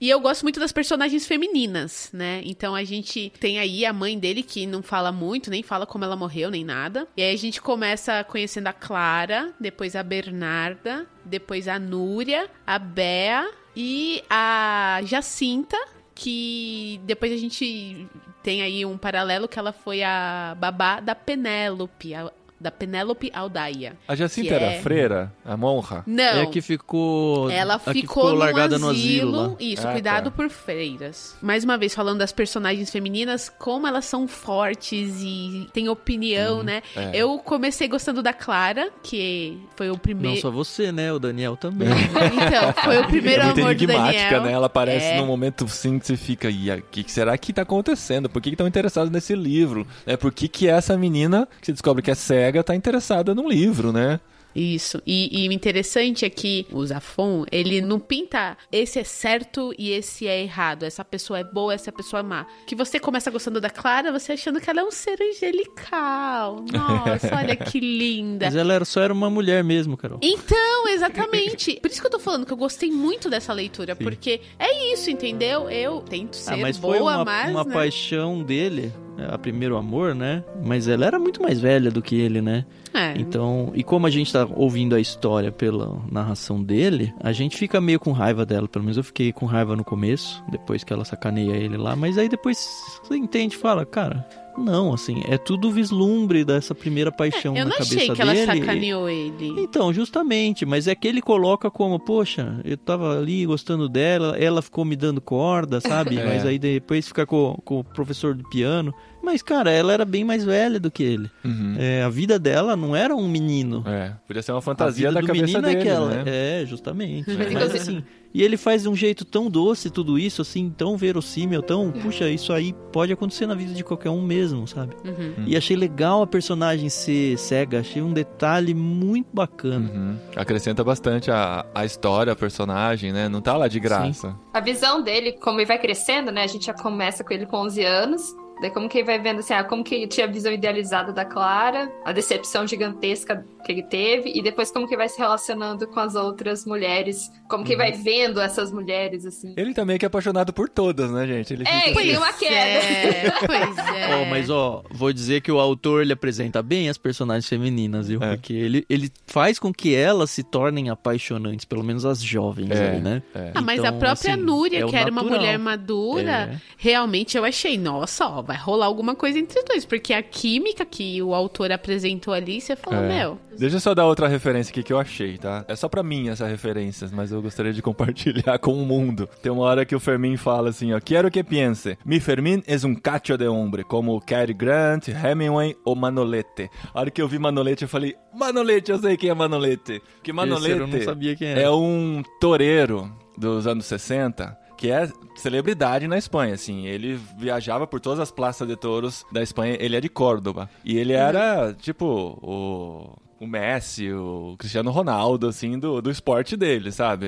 [SPEAKER 2] E eu gosto muito das personagens femininas,
[SPEAKER 3] né? Então a gente tem aí a mãe dele que não fala muito, nem fala como ela morreu, nem nada. E aí a gente começa conhecendo a Clara Clara, depois a Bernarda, depois a Núria, a Bea e a Jacinta, que depois a gente tem aí um paralelo que ela foi a babá da Penélope, a da Penélope Aldaia. A Jacinta era é... freira?
[SPEAKER 1] A Monra. Não. É que ficou... Ela ficou, ficou largada no asilo. No asilo isso, ah, tá. cuidado
[SPEAKER 3] tá. por freiras. Mais uma vez, falando das personagens femininas, como elas são fortes e têm opinião, hum, né? É. Eu comecei gostando da Clara, que foi o primeiro... Não só
[SPEAKER 1] você, né? O Daniel também. então, foi o é primeiro é muito amor do Daniel. né? Ela aparece é. num momento sim que você fica... E o que será que tá acontecendo? Por que estão interessados nesse livro? É, por que que é essa menina, que você descobre que é cega, colega está interessada num livro, né? Isso.
[SPEAKER 3] E, o interessante é que o Zafon, ele não pinta esse é certo e esse é errado. Essa pessoa é boa, essa pessoa é má. Que você começa gostando da Clara, você achando que ela é um ser angelical.
[SPEAKER 5] Nossa,
[SPEAKER 4] olha que
[SPEAKER 3] linda. Mas
[SPEAKER 4] ela era, só era uma mulher mesmo, Carol.
[SPEAKER 3] Então, exatamente. Por isso que eu tô falando que eu gostei muito dessa leitura, Sim. porque é isso, entendeu? Eu tento ah, ser ah, mas boa, foi uma, mas. Uma né?
[SPEAKER 4] paixão dele a primeiro amor, né? Mas ela era muito mais velha do que ele, né? É. Então, e como a gente tá ouvindo a história pela narração dele, a gente fica meio com raiva dela. Pelo menos eu fiquei com raiva no começo, depois que ela sacaneia ele lá. Mas aí depois você entende, fala, cara, não, assim, é tudo vislumbre dessa primeira é, paixão é, na cabeça dele. Eu não achei que dele. ela sacaneou ele. Então, justamente, mas é que ele coloca como, poxa, eu tava ali gostando dela, ela ficou me dando corda, sabe? é. Mas aí depois fica com, com o professor de piano. Mas, cara, ela era bem mais velha do que ele. Uhum. É, a vida dela não era um menino. É, podia ser uma fantasia a vida da do cabeça menino é dele, é que ela, né? É, justamente. Mas, assim, e ele faz de um jeito tão doce tudo isso, assim, tão verossímil, tão. Uhum. Puxa, isso aí pode acontecer na vida de qualquer um mesmo, sabe? Uhum. E achei legal a personagem ser
[SPEAKER 1] cega, achei um detalhe muito bacana. Uhum. Acrescenta bastante a, a história, a personagem, né? Não tá lá de graça. Sim.
[SPEAKER 2] A visão dele, como ele vai crescendo, né? A gente já começa com ele com 11 anos. Daí como que ele vai vendo assim, ah, como que ele tinha a visão idealizada da Clara, a decepção gigantesca que ele teve, e depois como que ele vai se relacionando com as outras mulheres, como que uhum. ele vai vendo essas mulheres, assim.
[SPEAKER 1] Ele também tá é que é apaixonado por todas, né, gente? Ele é, fica... tem assim.
[SPEAKER 2] uma queda. É, pois é. oh, mas
[SPEAKER 4] ó, vou dizer que o autor ele apresenta bem as personagens femininas, viu? É. Porque ele, ele faz com que elas se tornem apaixonantes, pelo menos as jovens é, ali, né? É. Ah, mas a então, própria assim, Núria, é que era uma mulher
[SPEAKER 3] madura, é. realmente eu achei, nossa, ó, vai rolar alguma coisa entre os dois, porque a química que o autor apresentou ali, você falou, é. meu.
[SPEAKER 1] Deixa eu só dar outra referência aqui que eu achei, tá? É só para mim essa referência, mas eu gostaria de compartilhar com o mundo. Tem uma hora que o Fermin fala assim, ó, quero que pense, mi Fermin es um cacho de hombre, como Cary Grant, Hemingway ou Manolete. A hora que eu vi Manolete, eu falei, Manolete, eu sei quem é Manolete. Porque Manolete Esse eu não sabia é. quem era. é um toureiro dos anos 60 que é celebridade na Espanha, assim. Ele viajava por todas as praças de touros da Espanha. Ele é de Córdoba. E ele era, tipo, o o Messi, o Cristiano Ronaldo, assim, do, do esporte dele, sabe?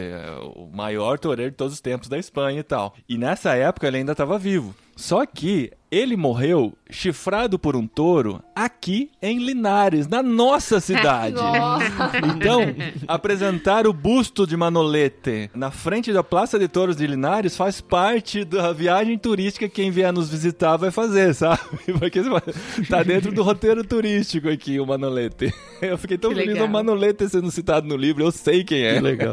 [SPEAKER 1] O maior toureiro de todos os tempos da Espanha e tal. E nessa época ele ainda estava vivo. Só que ele morreu chifrado por um touro aqui em Linares, na nossa cidade. Nossa. Então, apresentar o busto de Manolete na frente da Praça de Touros de Linares faz parte da viagem turística que quem vier nos visitar vai fazer, sabe? Porque tá dentro do roteiro turístico aqui o Manolete. Eu fiquei tão feliz legal. o Manolete sendo citado no livro, eu sei quem é. Que legal.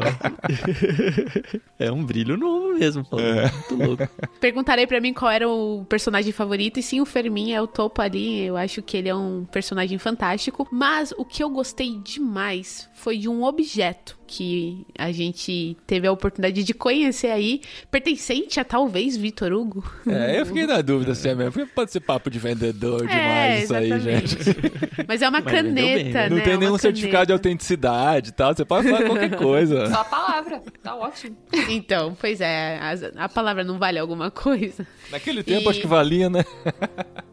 [SPEAKER 1] é um brilho novo mesmo, Paulo. É. Muito louco.
[SPEAKER 3] Perguntarei para mim qual era o meu personagem favorito, e sim, o Fermin é o topo ali. Eu acho que ele é um personagem fantástico. Mas o que eu gostei demais foi de um objeto que a gente teve a oportunidade de conhecer aí, pertencente a talvez Vitor Hugo.
[SPEAKER 1] É, eu fiquei na dúvida se é mesmo, porque pode ser papo de vendedor é, demais é, isso aí, gente.
[SPEAKER 3] Mas é uma Mas caneta, né? né? Não tem é nenhum certificado de
[SPEAKER 1] autenticidade e tal, você pode falar qualquer coisa. Só
[SPEAKER 3] a palavra, tá ótimo. Então, pois é, a, a palavra não vale alguma coisa.
[SPEAKER 1] Naquele tempo e... acho que valia, né?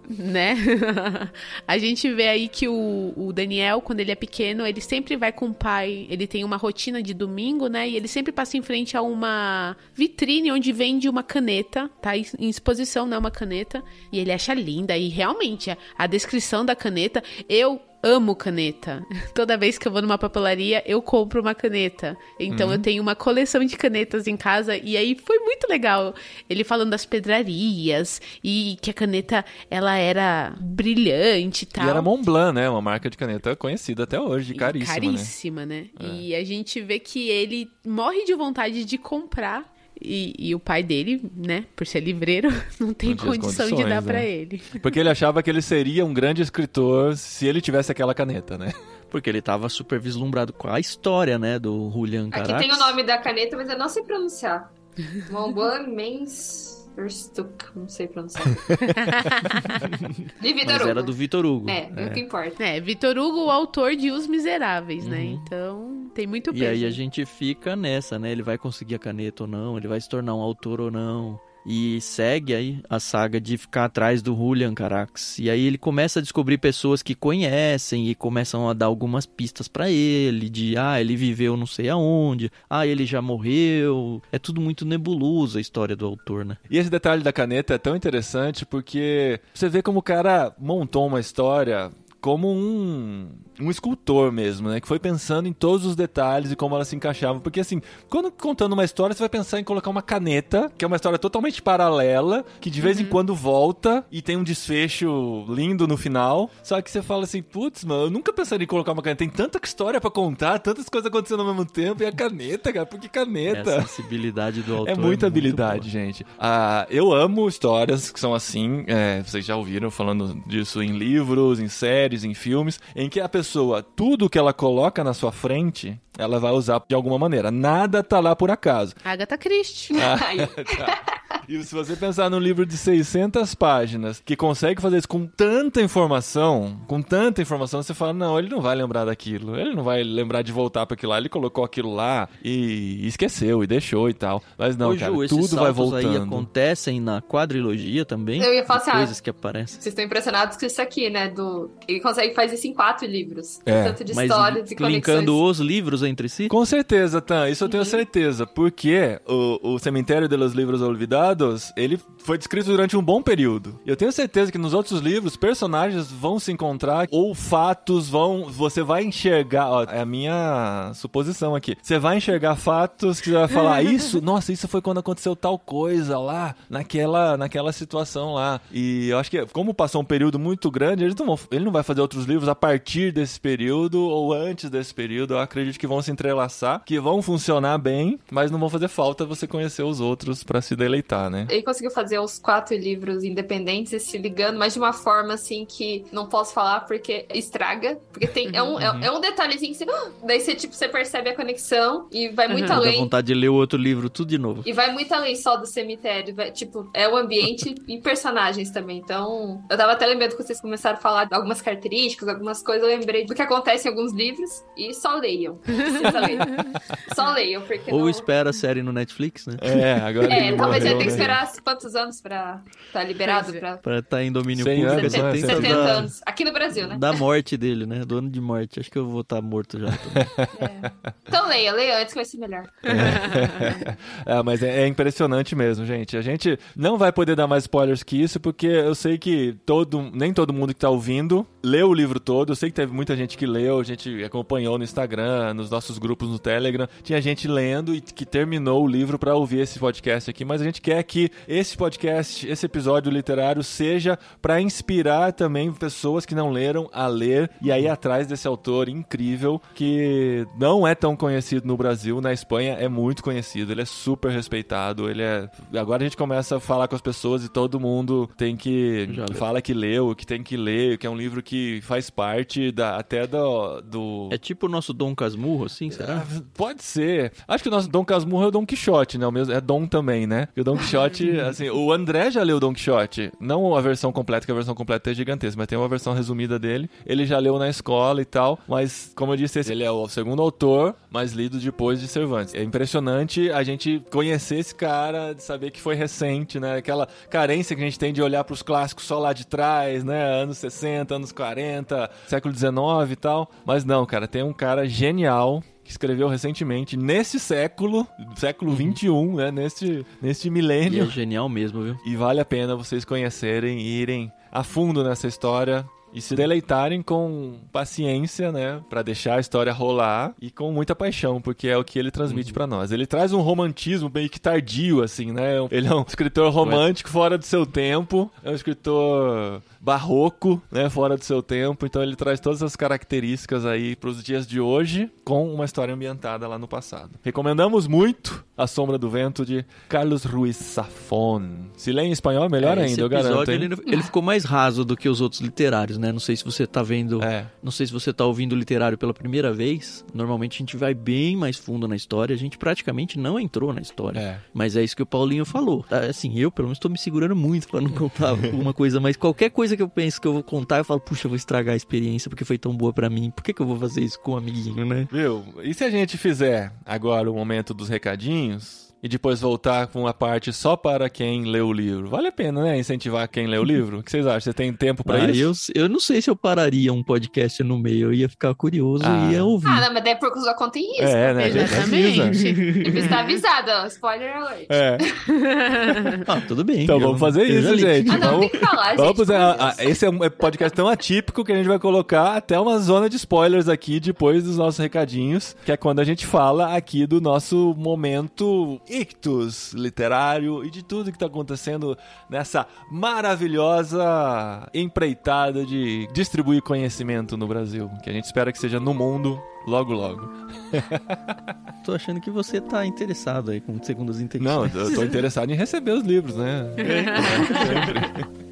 [SPEAKER 3] né? a gente vê aí que o, o, Daniel, quando ele é pequeno, ele sempre vai com o pai, ele tem uma rotina de domingo, né? E ele sempre passa em frente a uma vitrine onde vende uma caneta, tá? Em exposição, né? Uma caneta. E ele acha linda. E realmente, a descrição da caneta, eu amo caneta. Toda vez que eu vou numa papelaria, eu compro uma caneta. Então uhum. eu hum. tenho uma coleção de canetas em casa e aí foi muito legal ele falando das pedrarias e que a caneta ela era brilhante e tal. E era
[SPEAKER 1] Montblanc, né? Uma marca de caneta conhecida até hoje, caríssima, caríssima,
[SPEAKER 3] né? né? É. E a gente vê que ele morre de vontade de comprar e, e, o pai dele, né, por ser livreiro, não tem não
[SPEAKER 1] condição de dar né? para ele. Porque ele achava que ele seria um grande escritor se ele tivesse aquela caneta, né? Porque ele estava super vislumbrado com a história, né, do Julian Carax. Aqui tem o
[SPEAKER 2] nome da caneta, mas eu não sei pronunciar. Momban Mens não sei pronunciar. de Vitor Mas Hugo. era
[SPEAKER 4] do Vitor Hugo. É, é, é, o que
[SPEAKER 2] importa. É, Vitor
[SPEAKER 3] Hugo, o autor de Os Miseráveis, né? uhum. né? Então, tem muito peso. E aí a
[SPEAKER 4] gente fica nessa, né? Ele vai conseguir a caneta ou não, ele vai se tornar um autor ou não e segue aí a saga de ficar atrás do Julian Carax. E aí ele começa a descobrir pessoas que conhecem e começam a dar algumas pistas para ele de ah, ele viveu não sei aonde, ah, ele já
[SPEAKER 1] morreu. É tudo muito nebuloso a história do autor, né? E esse detalhe da caneta é tão interessante porque você vê como o cara montou uma história como um, um escultor mesmo, né? Que foi pensando em todos os detalhes e como elas se encaixavam. Porque, assim, quando contando uma história, você vai pensar em colocar uma caneta, que é uma história totalmente paralela, que de vez em uhum. quando volta e tem um desfecho lindo no final. Só que você fala assim, putz, mano, eu nunca pensaria em colocar uma caneta. Tem tanta história para contar, tantas coisas acontecendo ao mesmo tempo. E a caneta, cara, por que caneta? É a sensibilidade do é autor. É muita é habilidade, gente. Ah, eu amo histórias que são assim. É, vocês já ouviram falando disso em livros, em séries séries, em filmes, em que a pessoa, tudo que ela coloca na sua frente, ela vai usar de alguma maneira. Nada tá lá por acaso.
[SPEAKER 3] Agatha Christie. Ah,
[SPEAKER 1] tá. E se você pensar num livro de 600 páginas que consegue fazer isso com tanta informação, com tanta informação, você fala: não, ele não vai lembrar daquilo, ele não vai lembrar de voltar para aquilo lá, ele colocou aquilo lá e esqueceu e deixou e tal. Mas não,
[SPEAKER 4] Ô, cara, tudo vai voltando. aí
[SPEAKER 1] acontecem na quadrilogia também.
[SPEAKER 2] Eu ia falar assim, ah, coisas ah, que aparecem. Vocês estão impressionados com isso aqui, né? Do... Ele consegue fazer isso em quatro livros. É. Tanto de histórias e conexões. Linkando
[SPEAKER 1] os livros, entre si? Com certeza, Tan, isso eu tenho uhum. certeza, porque o, o Cemitério de los Livros Olvidados, ele foi descrito durante um bom período. Eu tenho certeza que nos outros livros, personagens vão se encontrar ou fatos vão... Você vai enxergar... Ó, é a minha suposição aqui. Você vai enxergar fatos que você vai falar, ah, isso... Nossa, isso foi quando aconteceu tal coisa lá, naquela, naquela situação lá. E eu acho que, como passou um período muito grande, não ele não vai fazer outros livros a partir desse período ou antes desse período. Eu acredito que vão se entrelaçar, que vão funcionar bem, mas não vão fazer falta você conhecer os outros para se deleitar, né?
[SPEAKER 2] Ele conseguiu fazer os quatro livros independentes se ligando, mas de uma forma assim que não posso falar porque estraga, porque tem é um, é, é, um detalhezinho que você, daí você tipo você percebe a conexão e vai uhum. muito além. Dá vontade
[SPEAKER 4] de ler o outro livro tudo de novo. E
[SPEAKER 2] vai muito além só do cemitério, vai, tipo, é o ambiente e personagens também. Então, eu tava até lembrando que vocês começaram a falar de algumas características, algumas coisas, eu lembrei do que acontece em alguns livros e só leiam precisa ler. Só leio porque. Ou não...
[SPEAKER 4] espera a série no Netflix, né? É, agora. É, talvez morreu, tenha que né? esperar
[SPEAKER 2] né? quantos anos pra estar tá liberado? É. Pra estar
[SPEAKER 4] tá em domínio público. Anos, 70, né? 70 né? anos. Aqui no Brasil, né? Da morte dele, né? Do ano
[SPEAKER 1] de morte. Acho que eu vou estar tá morto já. É.
[SPEAKER 2] Então leia, leia antes que vai ser melhor. É,
[SPEAKER 1] é mas é, é impressionante mesmo, gente. A gente não vai poder dar mais spoilers que isso, porque eu sei que todo, nem todo mundo que tá ouvindo leu o livro todo. Eu sei que teve muita gente que leu, a gente acompanhou no Instagram, nos nossos grupos no Telegram. Tinha gente lendo e que terminou o livro para ouvir esse podcast aqui, mas a gente quer que esse podcast, esse episódio literário seja para inspirar também pessoas que não leram a ler e aí atrás desse autor incrível que não é tão conhecido no Brasil, na Espanha é muito conhecido, ele é super respeitado, ele é Agora a gente começa a falar com as pessoas e todo mundo tem que fala que leu, que tem que ler, que é um livro que que faz parte da, até do, do... É tipo o nosso Dom Casmurro, assim, é, será? É, pode ser. Acho que o nosso Dom Casmurro é o Dom Quixote, né? O mesmo, é Dom também, né? E o Dom Quixote, assim, o André já leu o Dom Quixote. Não a versão completa, que a versão completa é gigantesca, mas tem uma versão resumida dele. Ele já leu na escola e tal, mas, como eu disse, ele é o segundo autor, mas lido depois de Cervantes. É impressionante a gente conhecer esse cara, saber que foi recente, né? Aquela carência que a gente tem de olhar para os clássicos só lá de trás, né? Anos 60, anos 40, século 19 e tal. Mas não, cara, tem um cara genial que escreveu recentemente, nesse século, século XXI, uhum. né? Neste, neste milênio. E é genial mesmo, viu? E vale a pena vocês conhecerem e irem a fundo nessa história e se deleitarem com paciência, né, para deixar a história rolar e com muita paixão, porque é o que ele transmite uhum. para nós. Ele traz um romantismo meio que tardio assim, né? Ele é um escritor romântico fora do seu tempo, é um escritor barroco, né, fora do seu tempo, então ele traz todas as características aí para os dias de hoje com uma história ambientada lá no passado. Recomendamos muito A Sombra do Vento de Carlos Ruiz Safon. Se lê em espanhol melhor é, ainda, eu garanto. Ele, ele ficou mais raso do que os outros literários né? Não sei se você está vendo, é. não sei se você está
[SPEAKER 4] ouvindo literário pela primeira vez. Normalmente a gente vai bem mais fundo na história, a gente praticamente não entrou na história. É. Mas é isso que o Paulinho falou. Ah, assim, eu pelo menos estou me segurando muito para não contar alguma coisa, mas qualquer coisa que eu penso que eu vou contar, eu falo, puxa, eu vou estragar a experiência porque foi tão boa para mim. Por que, que eu vou fazer isso com um amiguinho, né?
[SPEAKER 1] Viu? E se a gente fizer agora o momento dos recadinhos? e depois voltar com uma parte só para quem lê o livro. Vale a pena, né? Incentivar quem lê o livro. O que vocês acham? Você tem tempo para ah, isso?
[SPEAKER 4] Eu, eu não sei se eu pararia um podcast no meio. Eu ia ficar curioso ah. e ia ouvir. Ah,
[SPEAKER 2] não, mas daí é por causa conta isso. É, né? né exatamente. Devia estar avisado. Ó. Spoiler alert.
[SPEAKER 1] É. ah, tudo bem. Então vamos fazer isso, gente. Ah, não, vamos, tem que falar, vamos, gente. esse é um é podcast tão atípico que a gente vai colocar até uma zona de spoilers aqui depois dos nossos recadinhos, que é quando a gente fala aqui do nosso momento ictus literário e de tudo que está acontecendo nessa maravilhosa empreitada de distribuir conhecimento no Brasil, que a gente espera que seja no mundo logo logo. tô achando que você tá interessado aí com segundas intenções. Não, eu tô interessado em receber os livros, né? Sempre.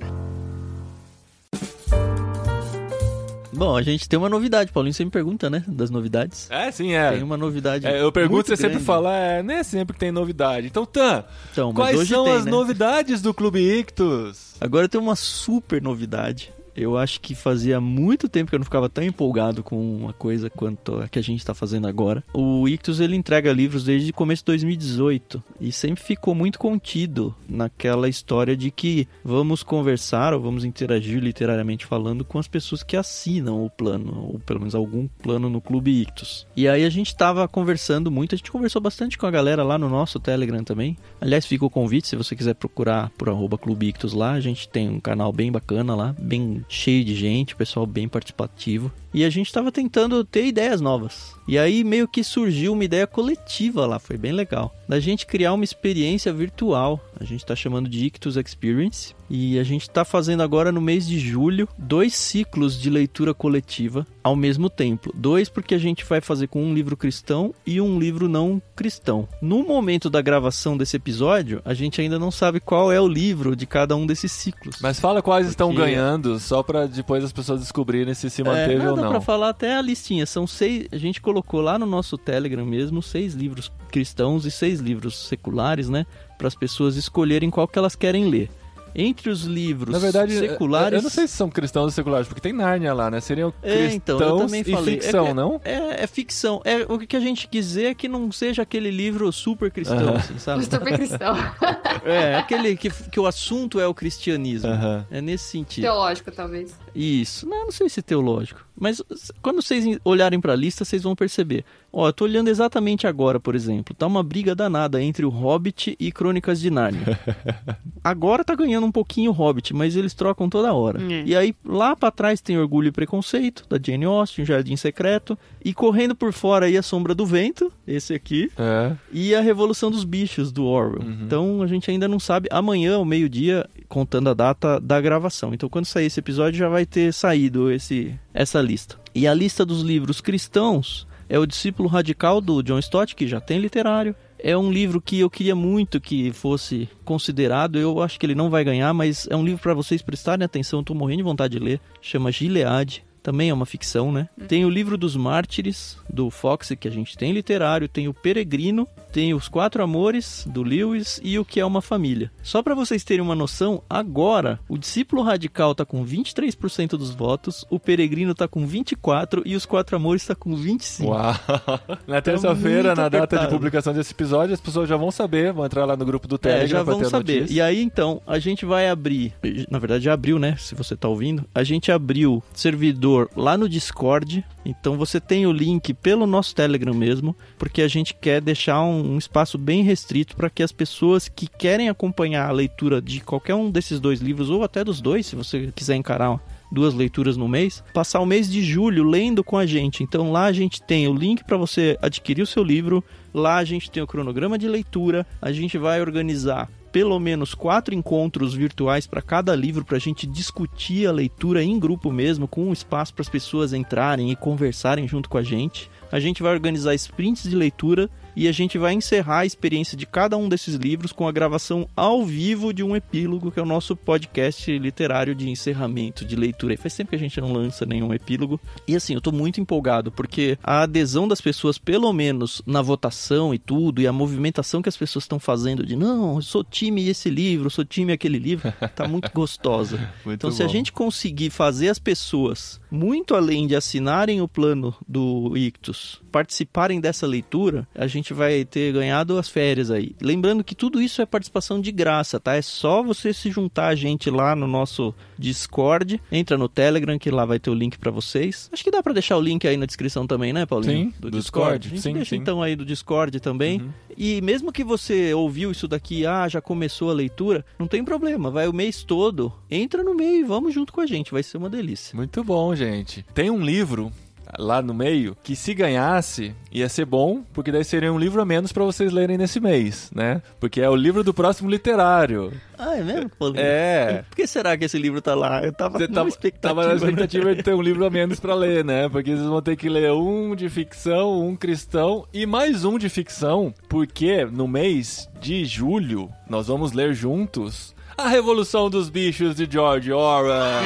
[SPEAKER 1] Bom, a gente tem uma novidade,
[SPEAKER 4] Paulinho sempre pergunta, né? Das novidades.
[SPEAKER 1] É, sim, é. Tem uma novidade. É, eu pergunto, você grande. sempre fala, é, nem é sempre tem novidade. Então, Tan, então, quais são tem, as né?
[SPEAKER 4] novidades do Clube Ictus? Agora tem uma super novidade eu acho que fazia muito tempo que eu não ficava tão empolgado com uma coisa quanto a que a gente está fazendo agora. O Ictus ele entrega livros desde começo de 2018 e sempre ficou muito contido naquela história de que vamos conversar ou vamos interagir literariamente falando com as pessoas que assinam o plano, ou pelo menos algum plano no Clube Ictus. E aí a gente estava conversando muito, a gente conversou bastante com a galera lá no nosso Telegram também. Aliás, fica o convite se você quiser procurar por arroba Clube Ictus lá, a gente tem um canal bem bacana lá, bem cheio de gente, pessoal bem participativo. E a gente estava tentando ter ideias novas. E aí meio que surgiu uma ideia coletiva lá, foi bem legal. Da gente criar uma experiência virtual. A gente está chamando de Ictus Experience. E a gente está fazendo agora no mês de julho dois ciclos de leitura coletiva ao mesmo tempo. Dois porque a gente vai fazer com um livro cristão e um livro não cristão. No momento da gravação desse episódio, a gente ainda não sabe qual é o livro de cada um desses ciclos.
[SPEAKER 1] Mas fala quais porque... estão ganhando, só para depois as pessoas descobrirem se se manteve é, ou não para
[SPEAKER 4] falar até a listinha. São seis. A gente colocou lá no nosso Telegram mesmo seis livros cristãos e seis livros seculares, né? Para as pessoas escolherem qual que elas querem ler. Entre os livros Na verdade, é, é, seculares. Eu, eu não sei
[SPEAKER 1] se são cristãos ou seculares, porque tem Nárnia lá, né? Seriam cristãos é, então, eu também falei. e é ficção, é, não?
[SPEAKER 4] É, é, ficção. É, o que a gente quiser é que não seja aquele livro super cristão, uh -huh. assim, sabe? Super cristão. é, aquele que, que o assunto é o cristianismo. Uh -huh. É nesse sentido. Teológico, talvez. Isso. Não, não sei se teológico. Mas quando vocês olharem para a lista, vocês vão perceber. Ó, eu tô olhando exatamente agora, por exemplo. Tá uma briga danada entre o Hobbit e Crônicas de Nárnia. agora tá ganhando um pouquinho Hobbit, mas eles trocam toda hora. É. E aí lá para trás tem Orgulho e Preconceito, da Jane Austen, Jardim Secreto, e correndo por fora aí A Sombra do Vento, esse aqui, é. e A Revolução dos Bichos, do Orwell. Uhum. Então a gente ainda não sabe. Amanhã, ao meio-dia, contando a data da gravação. Então quando sair esse episódio já vai ter saído esse, essa lista. E a lista dos livros cristãos é o discípulo radical do John Stott, que já tem literário é um livro que eu queria muito que fosse considerado. Eu acho que ele não vai ganhar, mas é um livro para vocês prestarem atenção. Estou morrendo de vontade de ler. Chama Gilead, também é uma ficção, né? Uhum. Tem o Livro dos Mártires, do Fox, que a gente tem literário, tem o Peregrino, tem os Quatro Amores, do Lewis, e o que é uma família. Só para vocês terem uma noção, agora o Discípulo Radical tá com 23% dos votos, o Peregrino tá com 24% e os
[SPEAKER 1] Quatro Amores tá com 25%. Uau. Então, na terça-feira, na apertado. data de publicação desse episódio, as pessoas já vão saber, vão entrar lá no grupo do é, Telegram é, já vão saber. Notícia. E aí,
[SPEAKER 4] então, a gente vai abrir, na verdade já abriu, né, se você tá ouvindo, a gente abriu servidor lá no Discord. Então você tem o link pelo nosso Telegram mesmo, porque a gente quer deixar um espaço bem restrito para que as pessoas que querem acompanhar a leitura de qualquer um desses dois livros, ou até dos dois, se você quiser encarar duas leituras no mês, passar o mês de julho lendo com a gente. Então lá a gente tem o link para você adquirir o seu livro, lá a gente tem o cronograma de leitura, a gente vai organizar pelo menos quatro encontros virtuais para cada livro para a gente discutir a leitura em grupo mesmo, com um espaço para as pessoas entrarem e conversarem junto com a gente. A gente vai organizar sprints de leitura e a gente vai encerrar a experiência de cada um desses livros com a gravação ao vivo de um epílogo, que é o nosso podcast literário de encerramento, de leitura. E faz tempo que a gente não lança nenhum epílogo. E assim, eu tô muito empolgado, porque a adesão das pessoas, pelo menos na votação e tudo, e a movimentação que as pessoas estão fazendo de não, eu sou time esse livro, eu sou time aquele livro, tá muito gostosa.
[SPEAKER 1] muito então, bom. se a gente
[SPEAKER 4] conseguir fazer as pessoas muito além de assinarem o plano do Ictus, participarem dessa leitura, a gente vai ter ganhado as férias aí. Lembrando que tudo isso é participação de graça, tá? É só você se juntar a gente lá no nosso Discord, entra no Telegram que lá vai ter o link para vocês. Acho que dá para deixar o link aí na descrição também, né, Paulinho? Sim, do, do Discord. Discord. Sim, deixa sim. então aí do Discord também. Uhum. E mesmo que você ouviu isso daqui, ah, já começou a leitura, não tem problema, vai o mês todo,
[SPEAKER 1] entra no meio e vamos junto com a gente, vai ser uma delícia. Muito bom, gente. Tem um livro lá no meio, que se ganhasse ia ser bom, porque daí seria um livro a menos para vocês lerem nesse mês, né? Porque é o livro do próximo literário. Ah, é mesmo? É.
[SPEAKER 4] por que será que esse livro tá lá? Eu tava Você tava, expectativa. Tava na expectativa de
[SPEAKER 1] ter um livro a menos para ler, né? Porque vocês vão ter que ler um de ficção, um cristão e mais um de ficção, porque no mês de julho nós vamos ler juntos A Revolução dos Bichos de George Orwell.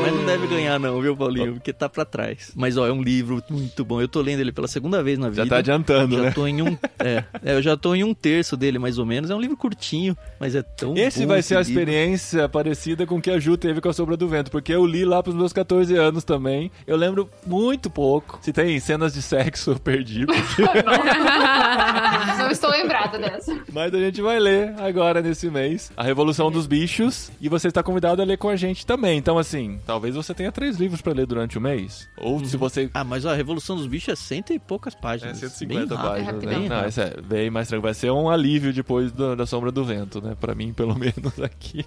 [SPEAKER 1] Mas não deve ganhar, não, viu, Paulinho? Porque tá pra trás.
[SPEAKER 4] Mas, ó, é um livro muito bom. Eu tô lendo ele pela segunda vez na vida. Já tá
[SPEAKER 1] adiantando, já né? Tô em um, é,
[SPEAKER 4] é, eu já tô em um terço dele, mais ou menos. É um livro curtinho, mas é tão Esse vai ser a experiência
[SPEAKER 1] parecida com que a Ju teve com a Sombra do Vento, porque eu li lá pros meus 14 anos também. Eu lembro muito pouco. Se tem cenas de sexo, eu perdi. Porque...
[SPEAKER 2] não estou lembrada dessa.
[SPEAKER 1] Mas a gente vai ler agora, nesse mês, A Revolução dos Bichos. E você está convidado a ler com a gente também. Então, assim, Talvez você tenha três livros para ler durante o mês. Ou uhum. se você. Ah, mas a Revolução dos Bichos é cento e poucas páginas. É 150 bem é, páginas. Rápido, né? Bem Não, é bem mais tranquilo. Vai ser um alívio depois do, da Sombra do Vento, né? Para mim, pelo menos aqui.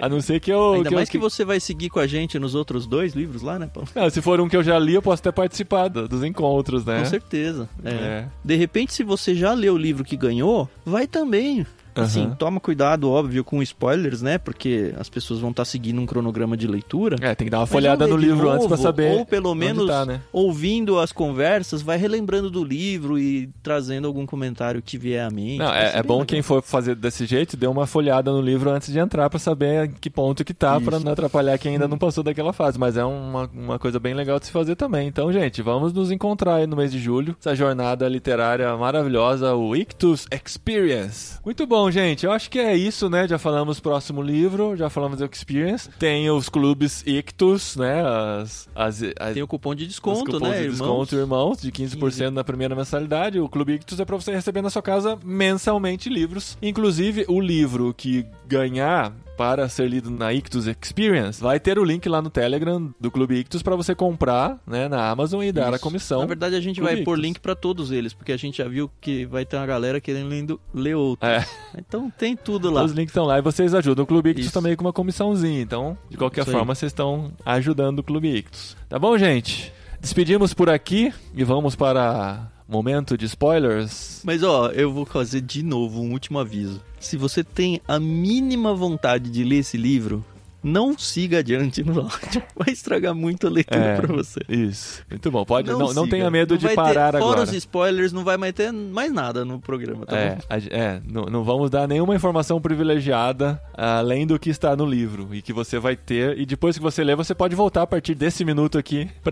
[SPEAKER 1] a não ser que eu. Ainda que mais eu... que você vai seguir com a gente nos outros dois livros lá, né, Paulo? Não, se for um que eu já li, eu posso até participar dos encontros, né? Com certeza. É. É. De repente, se você já leu o
[SPEAKER 4] livro que ganhou, vai também. Uhum. Assim, toma cuidado, óbvio, com spoilers, né? Porque as pessoas vão estar tá seguindo um cronograma de leitura. É, tem que dar uma é folhada no livro novo, antes pra saber. Ou pelo menos tá, né? ouvindo as conversas, vai relembrando do livro e trazendo algum comentário
[SPEAKER 1] que vier à mente. Não, é, é, bom legal. Né? quem for fazer desse jeito, dê uma folhada no livro antes de entrar para saber que ponto que tá, para não atrapalhar quem ainda não hum. passou daquela fase. Mas é uma, uma coisa bem legal de se fazer também. Então, gente, vamos nos encontrar aí no mês de julho. Essa jornada literária maravilhosa, o Ictus Experience. Muito bom. Bom, gente, eu acho que é isso, né? Já falamos próximo livro, já falamos do Experience. Tem os clubes Ictus, né? As, as, as Tem o cupom de desconto, né? De desconto, irmãos, de 15%, 15% na primeira mensalidade. O Clube Ictus é pra você receber na sua casa mensalmente livros. Inclusive, o livro que ganhar para ser lido na Ictus Experience, vai ter o link lá no Telegram do Clube Ictus para você comprar, né, na Amazon e dar a comissão. Na verdade, a gente Clube vai Ictus. pôr link para todos eles, porque a gente já viu que vai ter uma
[SPEAKER 4] galera querendo ler outros.
[SPEAKER 1] É. Então tem tudo lá. Os links estão lá e vocês ajudam o Clube Ictus Isso. também com uma comissãozinha. Então, de qualquer forma, vocês estão ajudando o Clube Ictus. Tá bom, gente? Despedimos por aqui e vamos para Momento de spoilers.
[SPEAKER 4] Mas ó, eu vou fazer de novo um último aviso. Se você tem a mínima vontade de ler esse livro, não siga adiante no áudio. Vai estragar muito a leitura é, para você. Isso.
[SPEAKER 1] Muito bom. Pode, não, não, não tenha medo não de parar ter, agora. Fora os
[SPEAKER 4] spoilers, não vai mais ter mais nada no programa,
[SPEAKER 1] tá é, a, é não, não vamos dar nenhuma informação privilegiada além do que está no livro e que você vai ter. E depois que você ler, você pode voltar a partir desse minuto aqui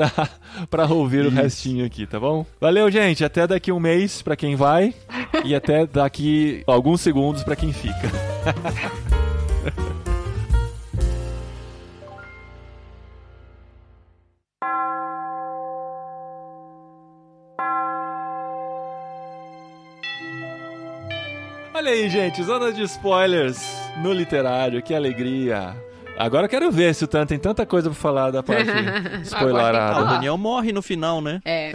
[SPEAKER 1] para ouvir isso. o restinho aqui, tá bom? Valeu, gente. Até daqui um mês para quem vai e até daqui alguns segundos para quem fica. Olha aí, gente, zona de spoilers no literário, que alegria! Agora eu quero ver se o Tan tem tanta coisa pra falar da parte
[SPEAKER 5] spoilerada. O Daniel
[SPEAKER 1] morre no final, né?
[SPEAKER 5] É.
[SPEAKER 4] é.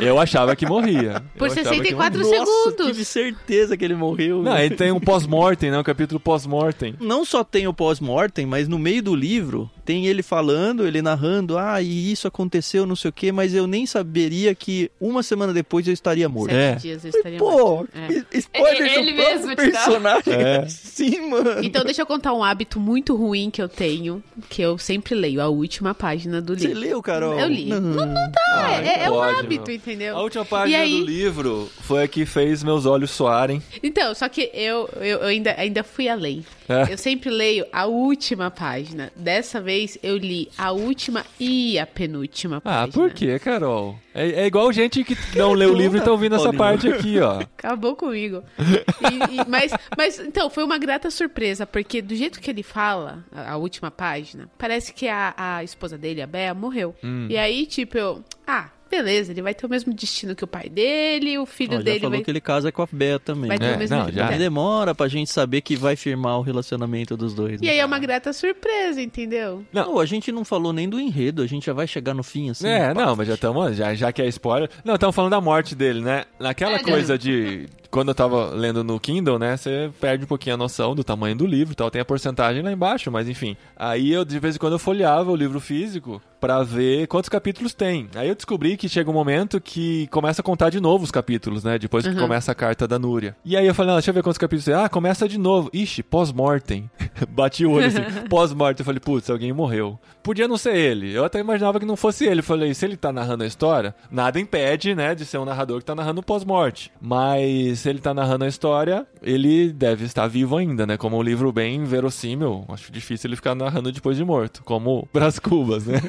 [SPEAKER 1] Eu achava que morria. Por 64 que... segundos.
[SPEAKER 4] Nossa, tive certeza que ele morreu. Não, ele tem um
[SPEAKER 1] pós-mortem, né? Um capítulo pós-mortem.
[SPEAKER 4] Não só tem o pós-mortem, mas no meio do livro tem ele falando, ele narrando, ah, e isso aconteceu, não sei o quê, mas eu nem saberia que uma semana depois eu estaria morto. Sete é. dias
[SPEAKER 5] eu estaria Pô, morto. Pô, é.
[SPEAKER 3] spoiler ele, ele mesmo
[SPEAKER 5] personagem. É.
[SPEAKER 3] Sim, mano. Então deixa eu contar um hábito muito ruim que eu tenho, que eu sempre leio a última página do livro. Você leu, Carol? Eu li. Não, uhum. não, não
[SPEAKER 4] dá,
[SPEAKER 1] ah, é, é um hábito, entendeu? A última página aí... do livro foi a que fez meus olhos soarem.
[SPEAKER 3] Então, só que eu, eu, eu ainda, ainda fui além. É. Eu sempre leio a última página. Dessa vez eu li a última e a penúltima ah,
[SPEAKER 1] página. Ah, por quê, Carol? É, é, igual gente que não lê o livro e tá ouvindo essa parte aqui, ó.
[SPEAKER 3] Acabou comigo. E, e, mas, mas, então, foi uma grata surpresa, porque do jeito que ele fala, a, a última página, parece que a, a esposa dele, a Bea, morreu. Hum. E aí, tipo, eu. Ah, beleza, ele vai ter o mesmo destino que o pai dele, o filho Ó, dele. Ele falou vai... que
[SPEAKER 4] ele casa com a Bea também. Vai ter é, o mesmo não, já... demora pra gente saber que vai firmar o relacionamento dos dois. E
[SPEAKER 3] né? aí é uma grata surpresa, entendeu?
[SPEAKER 1] Não, a gente não falou nem do enredo, a gente já vai chegar no fim assim. É, não, mas já estamos, já, já que é spoiler. Não, estamos falando da morte dele, né? Naquela é, coisa de quando eu tava lendo no Kindle, né, você perde um pouquinho a noção do tamanho do livro e tal. Tem a porcentagem lá embaixo, mas enfim. Aí eu, de vez em quando, eu folheava o livro físico para ver quantos capítulos tem. Aí eu descobri que chega um momento que começa a contar de novo os capítulos, né? Depois uhum. que começa a carta da Núria. E aí eu falei, ah, deixa eu ver quantos capítulos tem. Ah, começa de novo. Ixi, pós-mortem. Bati o olho assim, pós-mortem. Eu falei, putz, alguém morreu. Podia não ser ele. Eu até imaginava que não fosse ele. Eu falei, se ele tá narrando a história, nada impede, né, de ser um narrador que tá narrando pós-morte. Mas se ele tá narrando a história, ele deve estar vivo ainda, né? Como um livro bem verossímil, acho difícil ele ficar narrando depois de morto, como Bras Cubas, né?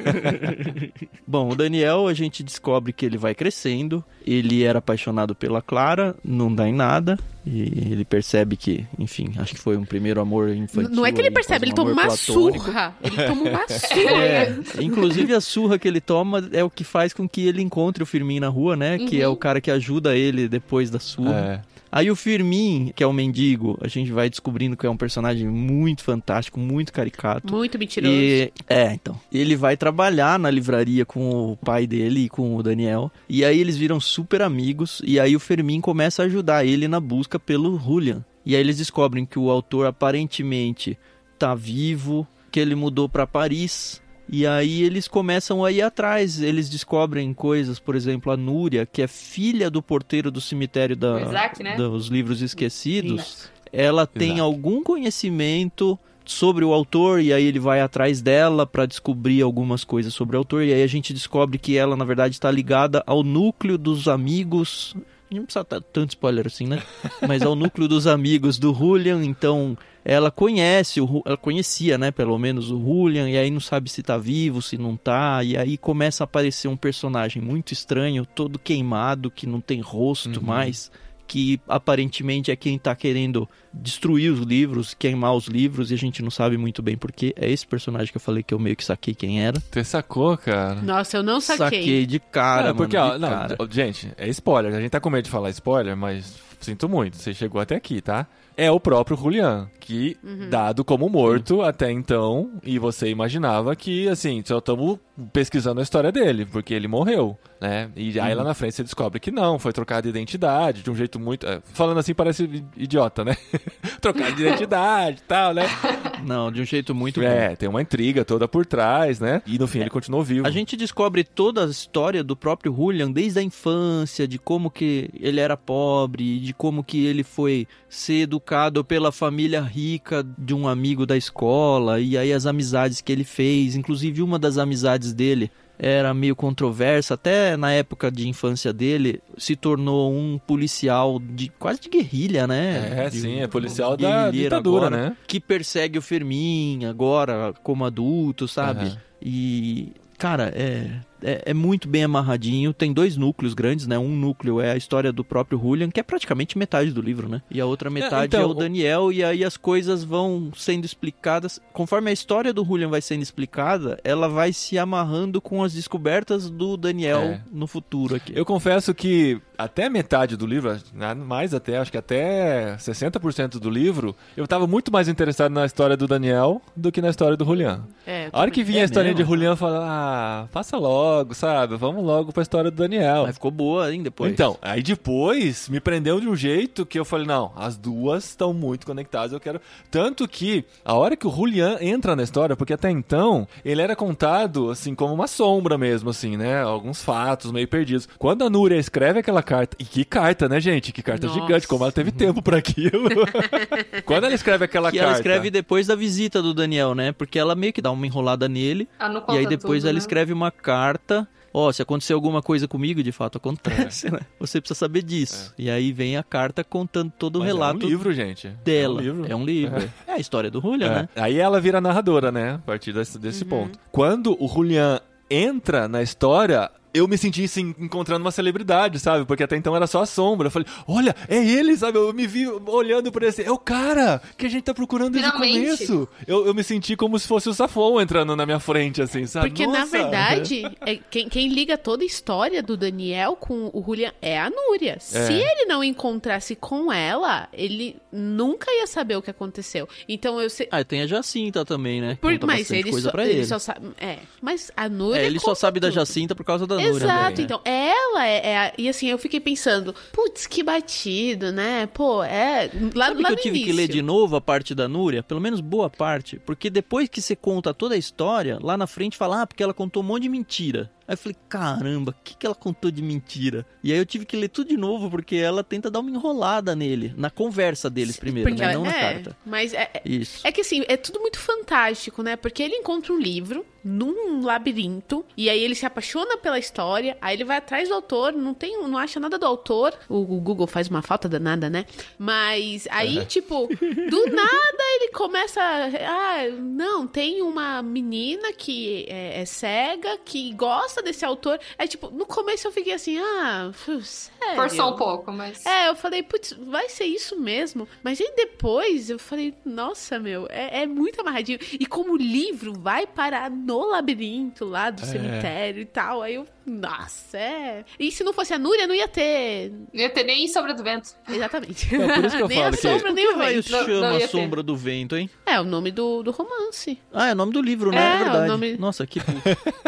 [SPEAKER 1] Bom, o Daniel,
[SPEAKER 4] a gente descobre que ele vai crescendo, ele era apaixonado pela Clara, não dá em nada, e ele percebe que, enfim, acho que foi um primeiro amor infantil. Não é que ele percebe, ele toma uma platônico. surra. Ele toma uma surra. É, inclusive, a surra que ele toma é o que faz com que ele encontre o Firmin na rua, né? Uhum. Que é o uhum. cara que ajuda ele depois da surra. É. Aí o Firmin, que é o um mendigo, a gente vai descobrindo que é um personagem muito fantástico, muito caricato. Muito mentiroso. E, é, então. Ele vai trabalhar na livraria com o pai dele e com o Daniel. E aí eles viram super amigos. E aí o Firmin começa a ajudar ele na busca pelo Julian. E aí eles descobrem que o autor aparentemente tá vivo, que ele mudou para Paris e aí eles começam a ir atrás, eles descobrem coisas, por exemplo, a Núria, que é filha do porteiro do cemitério da, Isaac, né? dos livros esquecidos, ela tem Exato. algum conhecimento sobre o autor e aí ele vai atrás dela para descobrir algumas coisas sobre o autor e aí a gente descobre que ela na verdade está ligada ao núcleo dos amigos não precisa dar tá tanto spoiler assim, né? Mas é o núcleo dos amigos do Julian, então ela conhece, o, ela conhecia, né, pelo menos o Julian, e aí não sabe se tá vivo, se não tá, e aí começa a aparecer um personagem muito estranho, todo queimado, que não tem rosto uhum. mais que aparentemente é quem está querendo destruir os livros, queimar os livros, e a gente não sabe muito bem
[SPEAKER 1] porquê. É esse personagem que eu falei que eu meio que saquei quem era. Você sacou, cara?
[SPEAKER 3] Nossa, eu não saquei. Saquei
[SPEAKER 1] de cara, não, porque, mano, ó, não, cara. Gente, é spoiler. A gente tá com medo de falar spoiler, mas sinto muito. Você chegou até aqui, tá? É o próprio Julian, que, uhum. dado como morto até então, e você imaginava que, assim, só estamos pesquisando a história dele, porque ele morreu, né? E aí lá uhum. na frente você descobre que não, foi trocado de identidade, de um jeito muito. Eh, falando assim parece idiota, né? trocado de identidade e tal, né? Não, de um jeito muito. É, tem uma intriga toda por trás, né? E no fim é. ele continuou vivo. A gente descobre toda a história
[SPEAKER 4] do próprio Julian, desde a infância, de como que ele era pobre, de como que ele foi ser educado pela família rica de um amigo da escola, e aí as amizades que ele fez, inclusive uma das amizades dele era meio controversa, até na época de infância dele, se tornou um policial de quase de guerrilha, né? É, de, sim, é policial da ditadura, agora, né? Que persegue o Fermin agora como adulto, sabe? Uhum. E cara, é é, é, muito bem amarradinho. Tem dois núcleos grandes, né? Um núcleo é a história do próprio Julian, que é praticamente metade do livro, né? E a outra é, metade é, então, é o Daniel, e aí as coisas vão sendo explicadas. Conforme a história do Julian vai sendo explicada, ela vai se amarrando com as descobertas do Daniel é.
[SPEAKER 1] no futuro aqui. Eu confesso que até metade do livro, né, mais até, acho que até 60% do livro, eu estava muito mais interessado na história do Daniel do que na história do Julian. É, a hora que vinha é a história mesmo? de Julian, eu falava, ah, passa logo, sabe? Vamos logo pra história do Daniel. Mas ficou boa, hein, depois. Então, aí depois me prendeu de um jeito que eu falei, não, as duas estão muito conectadas, eu quero... Tanto que a hora que o Julian entra na história, porque até então ele era contado, assim, como uma sombra mesmo, assim, né? Alguns fatos meio perdidos. Quando a Núria escreve aquela carta. E que carta, né, gente? Que carta Nossa. gigante, como ela teve tempo para aquilo. Quando ela escreve aquela que carta. Ela escreve depois da visita do Daniel,
[SPEAKER 4] né? Porque ela meio que dá uma enrolada nele. Ah, e aí depois tudo, ela né? escreve uma carta ó, oh, se acontecer alguma coisa comigo, de fato acontece, é. né? Você precisa saber disso. É. E aí vem a carta contando todo Mas o relato. É um livro, gente. Dela. É um livro. É, um livro. é.
[SPEAKER 1] é a história do Julian, é. né? Aí ela vira narradora, né? A partir desse, desse uhum. ponto. Quando o Julian entra na história, eu me senti assim, encontrando uma celebridade, sabe? Porque até então era só a sombra. Eu falei, olha, é ele, sabe? Eu me vi olhando por esse. É o cara que a gente tá procurando desde o começo. Eu, eu me senti como se fosse o Safon entrando na minha frente, assim, sabe? Porque, Nossa. na verdade,
[SPEAKER 3] é, quem, quem, liga toda a história do Daniel com o Julian é a Núria. É. Se ele não encontrasse com ela, ele nunca ia saber o que aconteceu. Então eu sei.
[SPEAKER 4] Ah, tem a Jacinta também, né? Por... Mas ele, só, ele, ele. só sabe.
[SPEAKER 3] É. Mas a Núria. É, ele só sabe
[SPEAKER 4] da Jacinta por causa da Exato, então
[SPEAKER 3] ela é, é, E assim, eu fiquei pensando, putz, que batido, né? Pô, é. Lá, Sabe lá que eu tive início. que ler de
[SPEAKER 4] novo a parte da Núria? Pelo menos boa parte. Porque depois que você conta toda a história, lá na frente fala, ah, porque ela contou um monte de mentira. Aí eu falei, caramba, o que, que ela contou de mentira? E aí eu tive que ler tudo de novo, porque ela tenta dar uma enrolada nele, na conversa deles primeiro, porque, né? Não é, na carta.
[SPEAKER 3] Mas é, é, Isso. é que assim, é tudo muito fantástico, né? Porque ele encontra um livro num labirinto e aí ele se apaixona pela história, aí ele vai atrás do autor, não tem, não acha nada do autor. O, o Google faz uma falta danada, né? Mas aí, é. tipo, do nada ele começa, ah, não, tem uma menina que é, é cega que gosta gosta desse autor. É tipo, no começo eu fiquei assim, ah, sério. Forçou um pouco, mas. É, eu falei, putz, vai ser isso mesmo. Mas aí depois eu falei, nossa, meu, é, é muito amarradinho. E como o livro vai parar no labirinto lá do é. cemitério e tal, aí eu nossa, é. E se não fosse a Núria, não ia ter. Não ia ter nem Sombra do Vento. Exatamente. É por isso que eu nem falo. A sombra, nem o é vento. Não, chama não a Sombra
[SPEAKER 1] do Vento, hein?
[SPEAKER 3] É o nome do, do romance.
[SPEAKER 4] Ah, é o nome do livro, né? É, é verdade. Nome... Nossa,
[SPEAKER 1] que.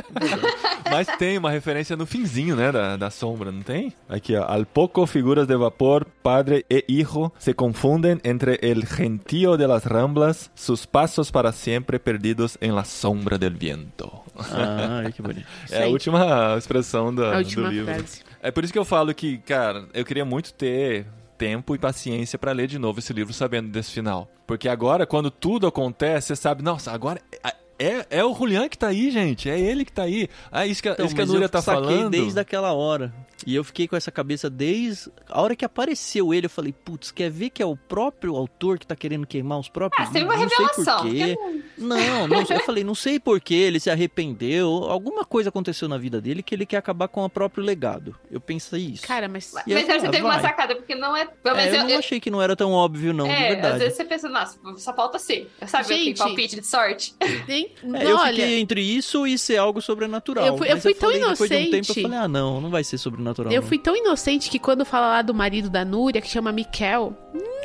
[SPEAKER 1] Mas tem uma referência no finzinho, né? Da, da sombra, não tem? Aqui, ó. Al pouco figuras de vapor, padre e hijo se confundem entre el gentío de las ramblas, sus passos para sempre perdidos en la sombra del viento. Ah, que bonito. É a última expressão da, a do livro. Frase. É por isso que eu falo que, cara, eu queria muito ter tempo e paciência para ler de novo esse livro sabendo desse final. Porque agora, quando tudo acontece, você sabe, nossa, agora. É, é, é o Julian que tá aí, gente. É ele que tá aí. Ah, isso que, então, isso que a Núria tá falando. desde
[SPEAKER 4] aquela hora. E eu fiquei com essa cabeça desde a hora que apareceu ele. Eu falei, putz, quer ver que é o próprio autor que tá querendo queimar os próprios? Ah, uma não revelação. Sei porquê. Não, não, eu falei, não sei porquê. Ele se arrependeu. Alguma coisa aconteceu na vida dele que ele quer acabar com o próprio legado. Eu pensei isso.
[SPEAKER 2] Cara, mas. E mas aí, você teve uma ah, sacada, porque não é. é eu, eu, não eu... achei
[SPEAKER 4] que não era tão óbvio, não, é, de verdade. Às vezes
[SPEAKER 2] você pensa, nossa, só falta sim. sabia Gente, eu palpite de sorte. Nem... É, eu olha... fiquei
[SPEAKER 4] entre isso e ser algo sobrenatural. Eu fui, eu fui tão falei, inocente. Depois de um tempo, eu falei, ah, não, não vai ser sobrenatural natural. Eu né? fui
[SPEAKER 3] tão inocente que quando fala lá do marido da Núria, que chama Miquel,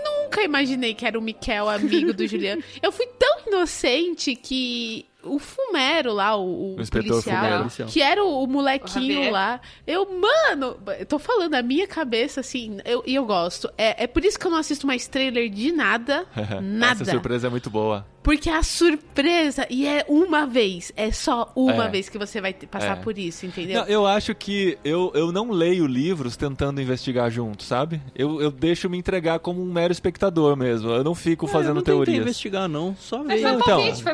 [SPEAKER 3] nunca imaginei que era o Miquel amigo do Juliano. Eu fui tão inocente que o Fumero lá, o, o, policial, Fumero. que era o, o molequinho o lá. Eu, mano, eu tô falando, a minha cabeça, assim, e eu, eu gosto. É, é por isso que eu não assisto mais trailer de nada. nada. Essa surpresa é muito boa. Porque a surpresa, e é uma vez, é só uma é. vez que você vai passar é. por isso, entendeu? Não,
[SPEAKER 1] eu acho que eu, eu não leio livros tentando investigar junto, sabe? Eu, eu deixo me entregar como um mero espectador mesmo. Eu não fico é, fazendo eu não teorias. Não
[SPEAKER 4] investigar, não, só ver. Então,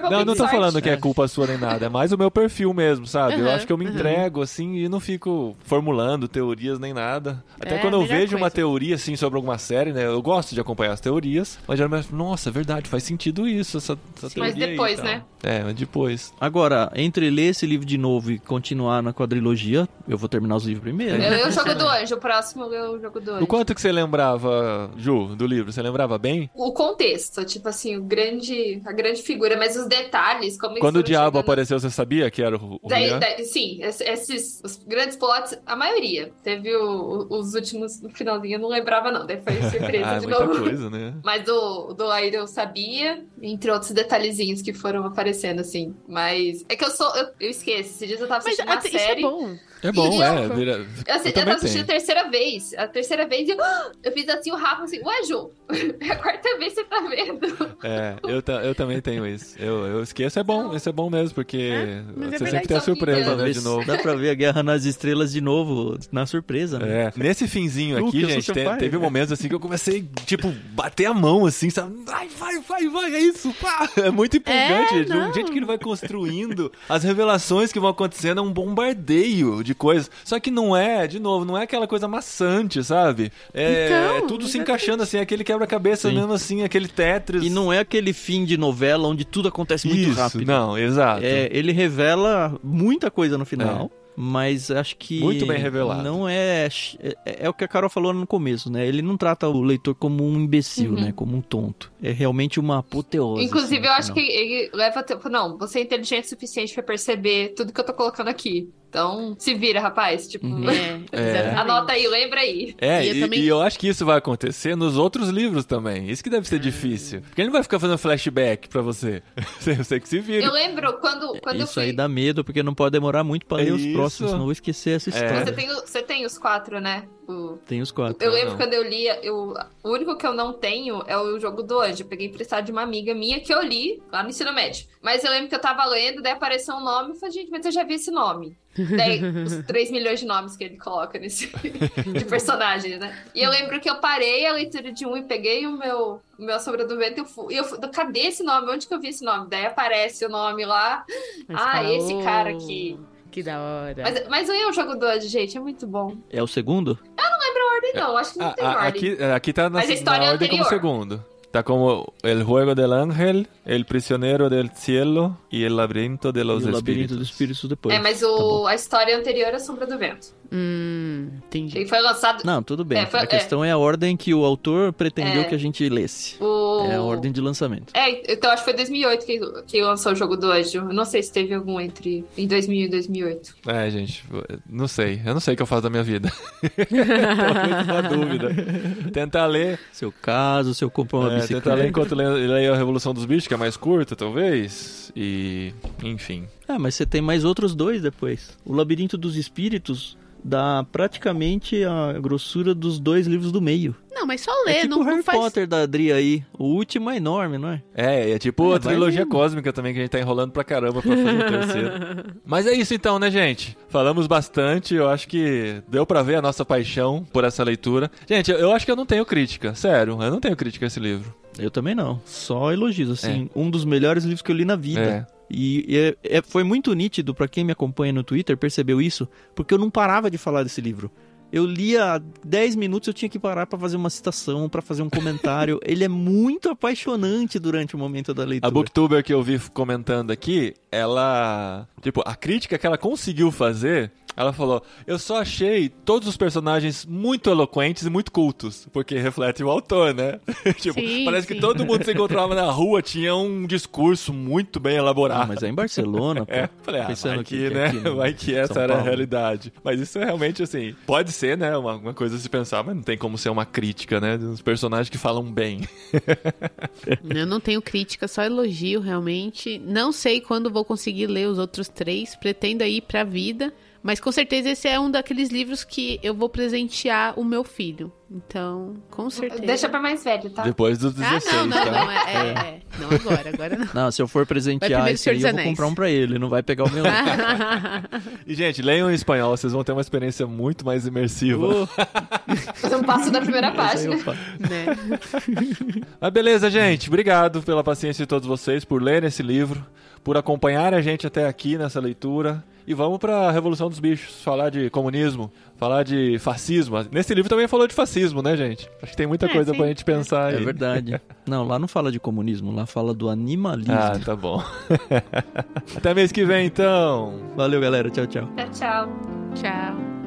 [SPEAKER 4] não, não
[SPEAKER 1] tô falando que é, é culpa sua nem nada, é mais o meu perfil mesmo, sabe? Uhum, eu acho que eu me uhum. entrego assim e não fico formulando teorias nem nada. Até é, quando eu vejo coisa. uma teoria assim sobre alguma série, né? Eu gosto de acompanhar as teorias, mas geralmente, nossa, é verdade, faz sentido isso, essa essa Sim. teoria Mas depois, aí, então. né?
[SPEAKER 4] É, depois. Agora, entre ler esse livro de novo e continuar na quadrilogia, eu vou
[SPEAKER 1] terminar os livros primeiro. Eu Jogo do
[SPEAKER 2] Anjo, o próximo eu o Jogo do Anjo. O
[SPEAKER 1] quanto que você lembrava, Ju, do livro? Você lembrava bem?
[SPEAKER 2] O contexto, tipo assim, o grande, a grande figura, mas os detalhes, como Quando o diabo
[SPEAKER 1] chegando- apareceu, você sabia que era o, o Daí-
[SPEAKER 2] daí- sim, esses os grandes plots, a maioria. Teve o- os últimos no finalzinho, eu não lembrava, não. Daí foi surpresa Ah, de muita novo. coisa, né? Mas do, do Aida eu sabia, entre outros outros detalhezinhos que foram aparecendo, assim. Mas é que eu sou. Eu, eu esqueço. Esse dia eu tava assistindo Mas, uma série. Isso é bom.
[SPEAKER 5] É bom, é.
[SPEAKER 2] Vira... Eu, assim, eu, eu tava assistindo a terceira vez. A terceira vez eu, eu fiz assim o Rafa assim, ué, Ju, é a quarta vez que você tá vendo.
[SPEAKER 1] É, eu, eu também tenho isso. Eu, eu esqueço, é bom, isso é bom mesmo, porque é, é você é sempre tem a surpresa né, de novo. Dá pra ver a Guerra nas Estrelas de novo, na surpresa, né? É. Nesse finzinho aqui, Luke, gente, te, teve momentos assim que eu comecei, tipo, bater a mão assim, sabe? Vai, vai, vai, vai, é isso, pá! É muito empolgante, é, gente. jeito que ele vai construindo, as revelações que vão acontecendo é um bombardeio de de coisa. Só que não é, de novo, não é aquela coisa maçante, sabe? É, então, é tudo se encaixando assim, aquele quebra-cabeça mesmo assim, aquele Tetris. E não é aquele fim de novela onde tudo acontece muito Isso, rápido. Não, exato.
[SPEAKER 4] É, ele revela muita coisa no final. É mas acho que muito bem revelado. Não é, é, é o que a Carol falou no começo, né? Ele não trata o leitor como um imbecil, uhum. né? Como um tonto. É realmente uma apoteose. Inclusive, assim, eu acho que
[SPEAKER 2] ele leva tempo. Não, você é inteligente o suficiente para perceber tudo que eu tô colocando aqui. Então, se vira, rapaz. Tipo, uhum. né? é, anota aí, lembra aí. É, e, e, eu também... e, eu
[SPEAKER 1] acho que isso vai acontecer nos outros livros também. Isso que deve ser difícil. Porque ele não vai ficar fazendo flashback pra você. você que se vira. Eu
[SPEAKER 2] lembro quando, quando Isso fui... aí
[SPEAKER 1] dá medo, porque não pode demorar muito pra ler os próximos, não vou esquecer essa é.
[SPEAKER 4] história. Você, tem,
[SPEAKER 2] você tem os quatro, né? Tipo.
[SPEAKER 4] Tem os quatro. Eu né, lembro não. quando
[SPEAKER 2] eu li, eu, o único que eu não tenho é o jogo do anjo. Eu peguei emprestado de uma amiga minha que eu li lá no ensino médio. Mas eu lembro que eu tava lendo, daí apareceu um nome e falei, gente, mas eu já vi esse nome. Daí, os 3 milhões de nomes que ele coloca nesse de personagens, né? E eu lembro que eu parei a leitura de um e peguei o meu, o meu Sombra do Vento e eu fui. E eu fui cadê esse nome? Onde que eu vi esse nome? Daí aparece o nome lá. Mas ah, falou... esse cara aqui.
[SPEAKER 3] Que da hora. Mas,
[SPEAKER 2] mas é o jogo do hoje, gente, é muito bom.
[SPEAKER 1] É o segundo?
[SPEAKER 2] Eu não lembro a ordem, é, não. Acho que não tem a, ordem. Aqui, é, aqui tá na, mas a história na é ordem anterior. como
[SPEAKER 1] segundo. Tá como El Juego del Ángel, El Prisionero del Cielo e El Labirinto de los Espíritos. O Labirinto dos Espíritos depois. É, mas o,
[SPEAKER 2] tá a história anterior é Sombra do Vento.
[SPEAKER 4] Hum, entendi. Ele foi lançado. Não, tudo bem. É, foi... A questão é. é. a ordem que o autor pretendeu
[SPEAKER 2] é. que a
[SPEAKER 1] gente lesse. O... É a ordem de lançamento.
[SPEAKER 2] É, então acho que foi 2008 que, que lançou o jogo do Anjo. Eu não sei se teve algum entre em 2000 e 2008.
[SPEAKER 1] É, gente, não sei. Eu não sei o que eu faço da minha vida. uma dúvida. tenta ler. Seu caso, seu eu comprar uma é, bicicleta. ler enquanto leio a Revolução dos Bichos, que é mais curta, talvez. E. Enfim.
[SPEAKER 4] Ah, mas você tem mais outros dois depois. O Labirinto dos Espíritos dá praticamente a grossura dos dois livros do meio.
[SPEAKER 3] Não, mas só ler, é tipo não, o Harry não faz... Potter
[SPEAKER 4] da Adri aí. O último é enorme,
[SPEAKER 1] não é? É, é tipo é, a trilogia cósmica também que a gente tá enrolando pra caramba pra fazer o terceiro. Mas é isso então, né, gente? Falamos bastante, eu acho que deu pra ver a nossa paixão por essa leitura. Gente, eu acho que eu não tenho crítica, sério, eu não tenho crítica a esse livro. Eu também não, só elogios,
[SPEAKER 4] assim, é. um dos melhores livros que eu li na vida. É. E é, é, foi muito nítido para quem me acompanha no Twitter percebeu isso, porque eu não parava de falar desse livro. Eu lia 10 minutos, eu tinha que parar para fazer uma citação, para fazer um comentário. Ele é muito apaixonante durante o momento da leitura. A
[SPEAKER 1] booktuber que eu vi comentando aqui, ela, tipo, a crítica que ela conseguiu fazer ela falou: Eu só achei todos os personagens muito eloquentes e muito cultos, porque reflete o autor, né? tipo, sim, parece sim. que todo mundo se encontrava na rua tinha um discurso muito bem elaborado. Ah, mas é em Barcelona, é, pô. É, falei, ah, pensando vai que, que né? Aqui, né? Vai que essa São era Paulo. a realidade. Mas isso é realmente assim, pode ser, né? Uma, uma coisa a se pensar, mas não tem como ser uma crítica, né? Dos personagens que falam bem.
[SPEAKER 3] eu não tenho crítica, só elogio, realmente. Não sei quando vou conseguir ler os outros três. Pretendo ir pra vida. Mas com certeza esse é um daqueles livros que eu vou presentear o meu filho. Então, com certeza. Deixa pra mais velho,
[SPEAKER 5] tá?
[SPEAKER 4] Depois dos 16, ah, não, não, tá? Não, é,
[SPEAKER 1] é, é. não agora, agora não. Não, se eu for presentear esse aí, eu vou comprar um pra ele, não vai pegar o meu. e, gente, leiam em espanhol, vocês vão ter uma experiência muito mais imersiva. Uh.
[SPEAKER 2] eu passo da primeira página. Né?
[SPEAKER 1] Mas beleza, gente. Obrigado pela paciência de todos vocês, por lerem esse livro, por acompanhar a gente até aqui nessa leitura. E vamos para a Revolução dos Bichos, falar de comunismo, falar de fascismo. Nesse livro também falou de fascismo, né, gente? Acho que tem muita é, coisa para a gente pensar
[SPEAKER 4] é, aí. É verdade. Não, lá não fala de comunismo, lá fala do animalismo. Ah, tá bom. Até mês que vem, então. Valeu, galera. Tchau, tchau.
[SPEAKER 3] Tchau, tchau. Tchau.